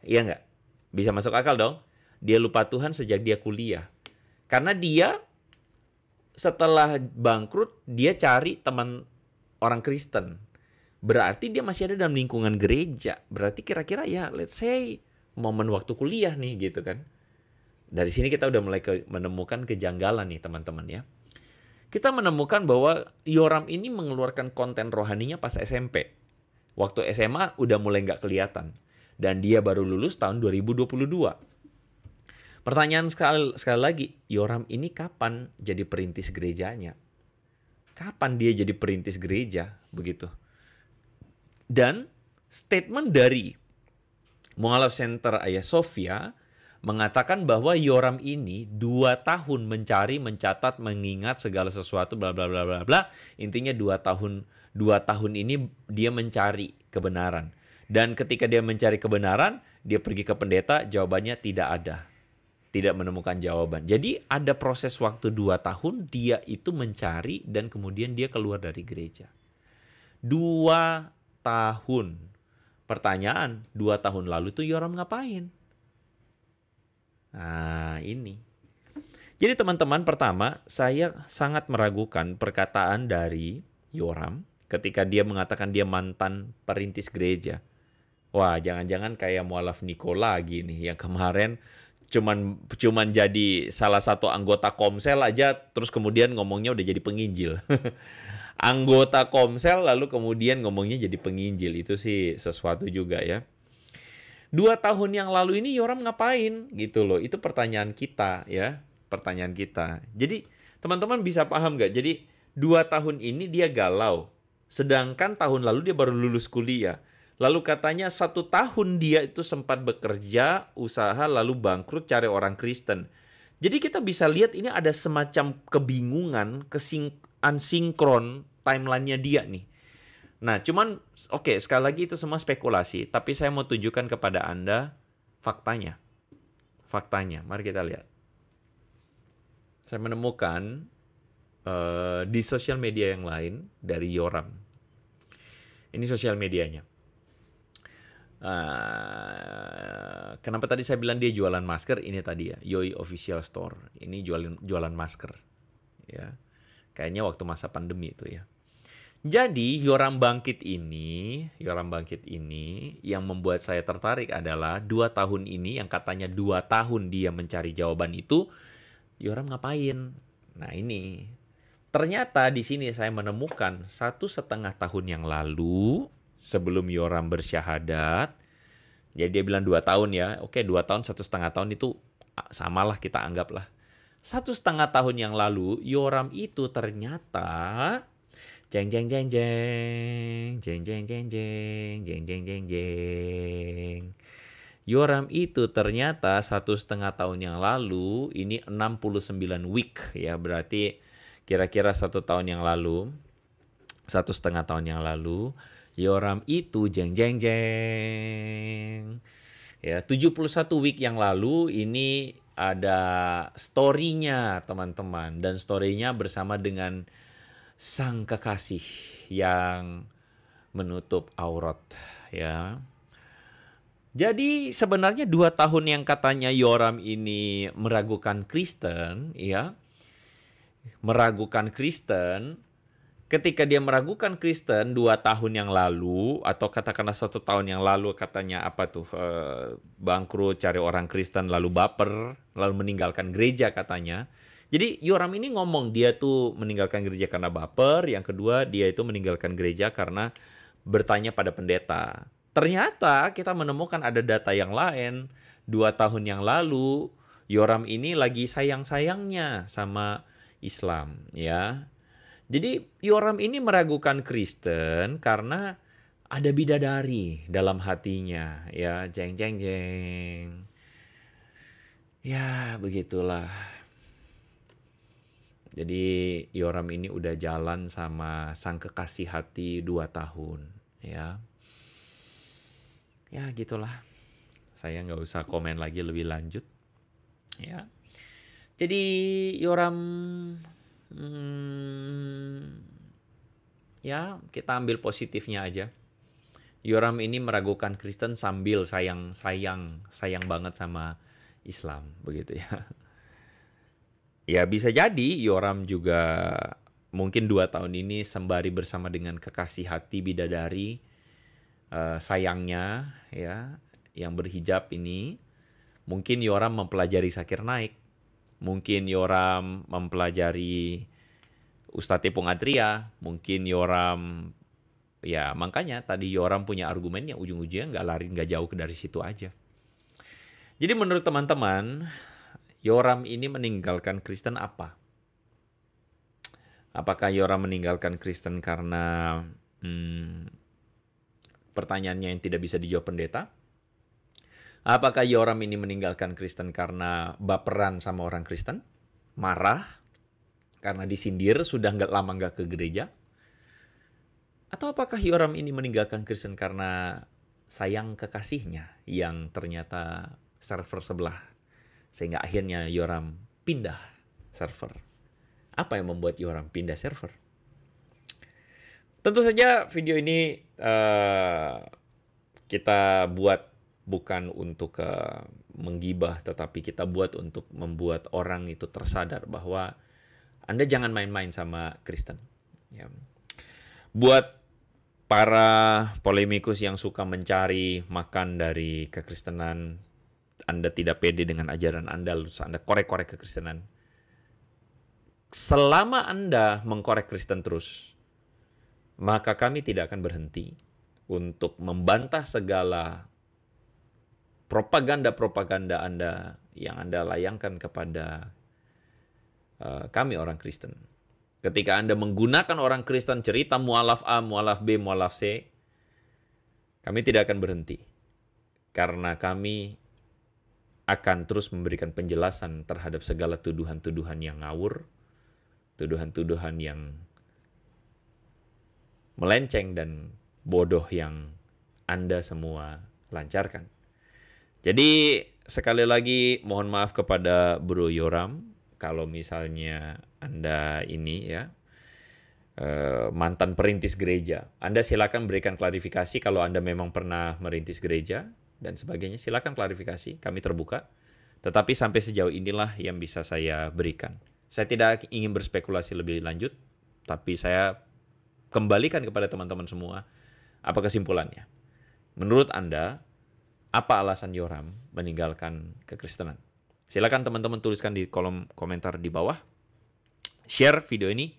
Iya nggak? Bisa masuk akal dong? Dia lupa Tuhan sejak dia kuliah. Karena dia setelah bangkrut dia cari teman orang Kristen. Berarti dia masih ada dalam lingkungan gereja. Berarti kira-kira ya let's say momen waktu kuliah nih gitu kan. Dari sini kita udah mulai ke, menemukan kejanggalan nih teman-teman ya. Kita menemukan bahwa Yoram ini mengeluarkan konten rohaninya pas SMP. Waktu SMA udah mulai nggak kelihatan. Dan dia baru lulus tahun 2022. Pertanyaan sekali, sekali lagi, Yoram ini kapan jadi perintis gerejanya? Kapan dia jadi perintis gereja? Begitu. Dan statement dari Mualaf Center Ayah Sofia mengatakan bahwa Yoram ini dua tahun mencari, mencatat, mengingat segala sesuatu, bla bla bla bla bla. Intinya dua tahun dua tahun ini dia mencari kebenaran. Dan ketika dia mencari kebenaran, dia pergi ke pendeta, jawabannya tidak ada. Tidak menemukan jawaban. Jadi ada proses waktu dua tahun dia itu mencari dan kemudian dia keluar dari gereja. Dua tahun. Pertanyaan, dua tahun lalu tuh Yoram ngapain? Nah, ini. Jadi teman-teman, pertama, saya sangat meragukan perkataan dari Yoram ketika dia mengatakan dia mantan perintis gereja. Wah, jangan-jangan kayak mualaf Nikola gini yang kemarin cuman cuman jadi salah satu anggota komsel aja terus kemudian ngomongnya udah jadi penginjil anggota Komsel lalu kemudian ngomongnya jadi penginjil itu sih sesuatu juga ya. Dua tahun yang lalu ini Yoram ngapain gitu loh? Itu pertanyaan kita ya, pertanyaan kita. Jadi teman-teman bisa paham gak Jadi dua tahun ini dia galau, sedangkan tahun lalu dia baru lulus kuliah. Lalu katanya satu tahun dia itu sempat bekerja, usaha, lalu bangkrut cari orang Kristen. Jadi kita bisa lihat ini ada semacam kebingungan, kesing unsinkron timelinenya dia nih. Nah, cuman oke okay, sekali lagi itu semua spekulasi, tapi saya mau tunjukkan kepada Anda faktanya. Faktanya, mari kita lihat. Saya menemukan uh, di sosial media yang lain dari Yoram. Ini sosial medianya. Uh, kenapa tadi saya bilang dia jualan masker? Ini tadi ya, Yoi Official Store. Ini jualin jualan masker, ya. Kayaknya waktu masa pandemi itu ya. Jadi Yoram Bangkit ini, Yoram Bangkit ini yang membuat saya tertarik adalah dua tahun ini yang katanya dua tahun dia mencari jawaban itu, Yoram ngapain? Nah ini, ternyata di sini saya menemukan satu setengah tahun yang lalu sebelum Yoram bersyahadat, jadi dia bilang dua tahun ya, oke dua tahun satu setengah tahun itu samalah kita anggaplah satu setengah tahun yang lalu Yoram itu ternyata jeng jeng jeng jeng jeng jeng jeng jeng jeng jeng jeng jeng Yoram itu ternyata satu setengah tahun yang lalu ini 69 week ya berarti kira-kira satu tahun yang lalu satu setengah tahun yang lalu Yoram itu jeng jeng jeng ya 71 week yang lalu ini ada story-nya teman-teman dan story-nya bersama dengan sang kekasih yang menutup aurat ya. Jadi sebenarnya dua tahun yang katanya Yoram ini meragukan Kristen ya, meragukan Kristen ketika dia meragukan Kristen dua tahun yang lalu atau katakanlah satu tahun yang lalu katanya apa tuh eh, bangkrut cari orang Kristen lalu baper lalu meninggalkan gereja katanya jadi Yoram ini ngomong dia tuh meninggalkan gereja karena baper yang kedua dia itu meninggalkan gereja karena bertanya pada pendeta ternyata kita menemukan ada data yang lain dua tahun yang lalu Yoram ini lagi sayang sayangnya sama Islam ya jadi Yoram ini meragukan Kristen karena ada bidadari dalam hatinya, ya jeng jeng jeng. Ya begitulah. Jadi Yoram ini udah jalan sama sang kekasih hati dua tahun, ya. Ya gitulah. Saya nggak usah komen lagi lebih lanjut, ya. Jadi Yoram Hmm, ya kita ambil positifnya aja. Yoram ini meragukan Kristen sambil sayang sayang sayang banget sama Islam begitu ya. Ya bisa jadi Yoram juga mungkin dua tahun ini sembari bersama dengan kekasih hati bidadari uh, sayangnya ya yang berhijab ini mungkin Yoram mempelajari sakir naik Mungkin Yoram mempelajari Ustadz Tepung Adria, mungkin Yoram ya makanya tadi Yoram punya argumen yang ujung-ujungnya nggak lari nggak jauh dari situ aja. Jadi menurut teman-teman, Yoram ini meninggalkan Kristen apa? Apakah Yoram meninggalkan Kristen karena hmm, pertanyaannya yang tidak bisa dijawab pendeta? Apakah Yoram ini meninggalkan Kristen karena baperan sama orang Kristen? Marah? Karena disindir sudah nggak lama nggak ke gereja? Atau apakah Yoram ini meninggalkan Kristen karena sayang kekasihnya yang ternyata server sebelah? Sehingga akhirnya Yoram pindah server. Apa yang membuat Yoram pindah server? Tentu saja video ini uh, kita buat bukan untuk uh, menggibah tetapi kita buat untuk membuat orang itu tersadar bahwa Anda jangan main-main sama Kristen ya. buat para polemikus yang suka mencari makan dari kekristenan Anda tidak pede dengan ajaran Anda lalu Anda korek-korek kekristenan selama Anda mengkorek Kristen terus maka kami tidak akan berhenti untuk membantah segala propaganda-propaganda Anda yang Anda layangkan kepada uh, kami orang Kristen. Ketika Anda menggunakan orang Kristen cerita mualaf A, mualaf B, mualaf C, kami tidak akan berhenti. Karena kami akan terus memberikan penjelasan terhadap segala tuduhan-tuduhan yang ngawur, tuduhan-tuduhan yang melenceng dan bodoh yang Anda semua lancarkan. Jadi sekali lagi mohon maaf kepada Bro Yoram kalau misalnya Anda ini ya eh, mantan perintis gereja. Anda silakan berikan klarifikasi kalau Anda memang pernah merintis gereja dan sebagainya. Silakan klarifikasi, kami terbuka. Tetapi sampai sejauh inilah yang bisa saya berikan. Saya tidak ingin berspekulasi lebih lanjut, tapi saya kembalikan kepada teman-teman semua apa kesimpulannya. Menurut Anda, apa alasan Yoram meninggalkan kekristenan? Silakan teman-teman tuliskan di kolom komentar di bawah. Share video ini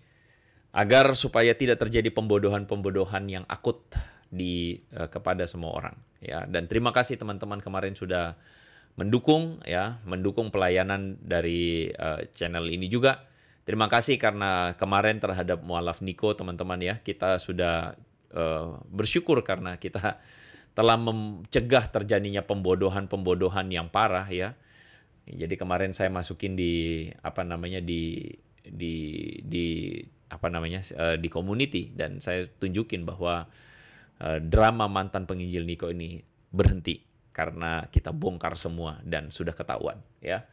agar supaya tidak terjadi pembodohan-pembodohan yang akut di uh, kepada semua orang ya. Dan terima kasih teman-teman kemarin sudah mendukung ya, mendukung pelayanan dari uh, channel ini juga. Terima kasih karena kemarin terhadap mualaf Niko teman-teman ya, kita sudah uh, bersyukur karena kita telah mencegah terjadinya pembodohan-pembodohan yang parah ya. Jadi kemarin saya masukin di apa namanya di di di apa namanya eh, di community dan saya tunjukin bahwa eh, drama mantan penginjil Niko ini berhenti karena kita bongkar semua dan sudah ketahuan ya.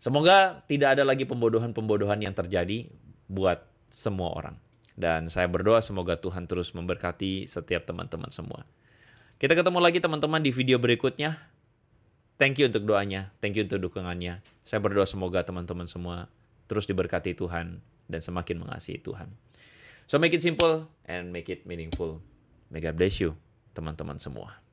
Semoga tidak ada lagi pembodohan-pembodohan yang terjadi buat semua orang. Dan saya berdoa semoga Tuhan terus memberkati setiap teman-teman semua. Kita ketemu lagi teman-teman di video berikutnya. Thank you untuk doanya, thank you untuk dukungannya. Saya berdoa semoga teman-teman semua terus diberkati Tuhan dan semakin mengasihi Tuhan. So make it simple and make it meaningful. May God bless you, teman-teman semua.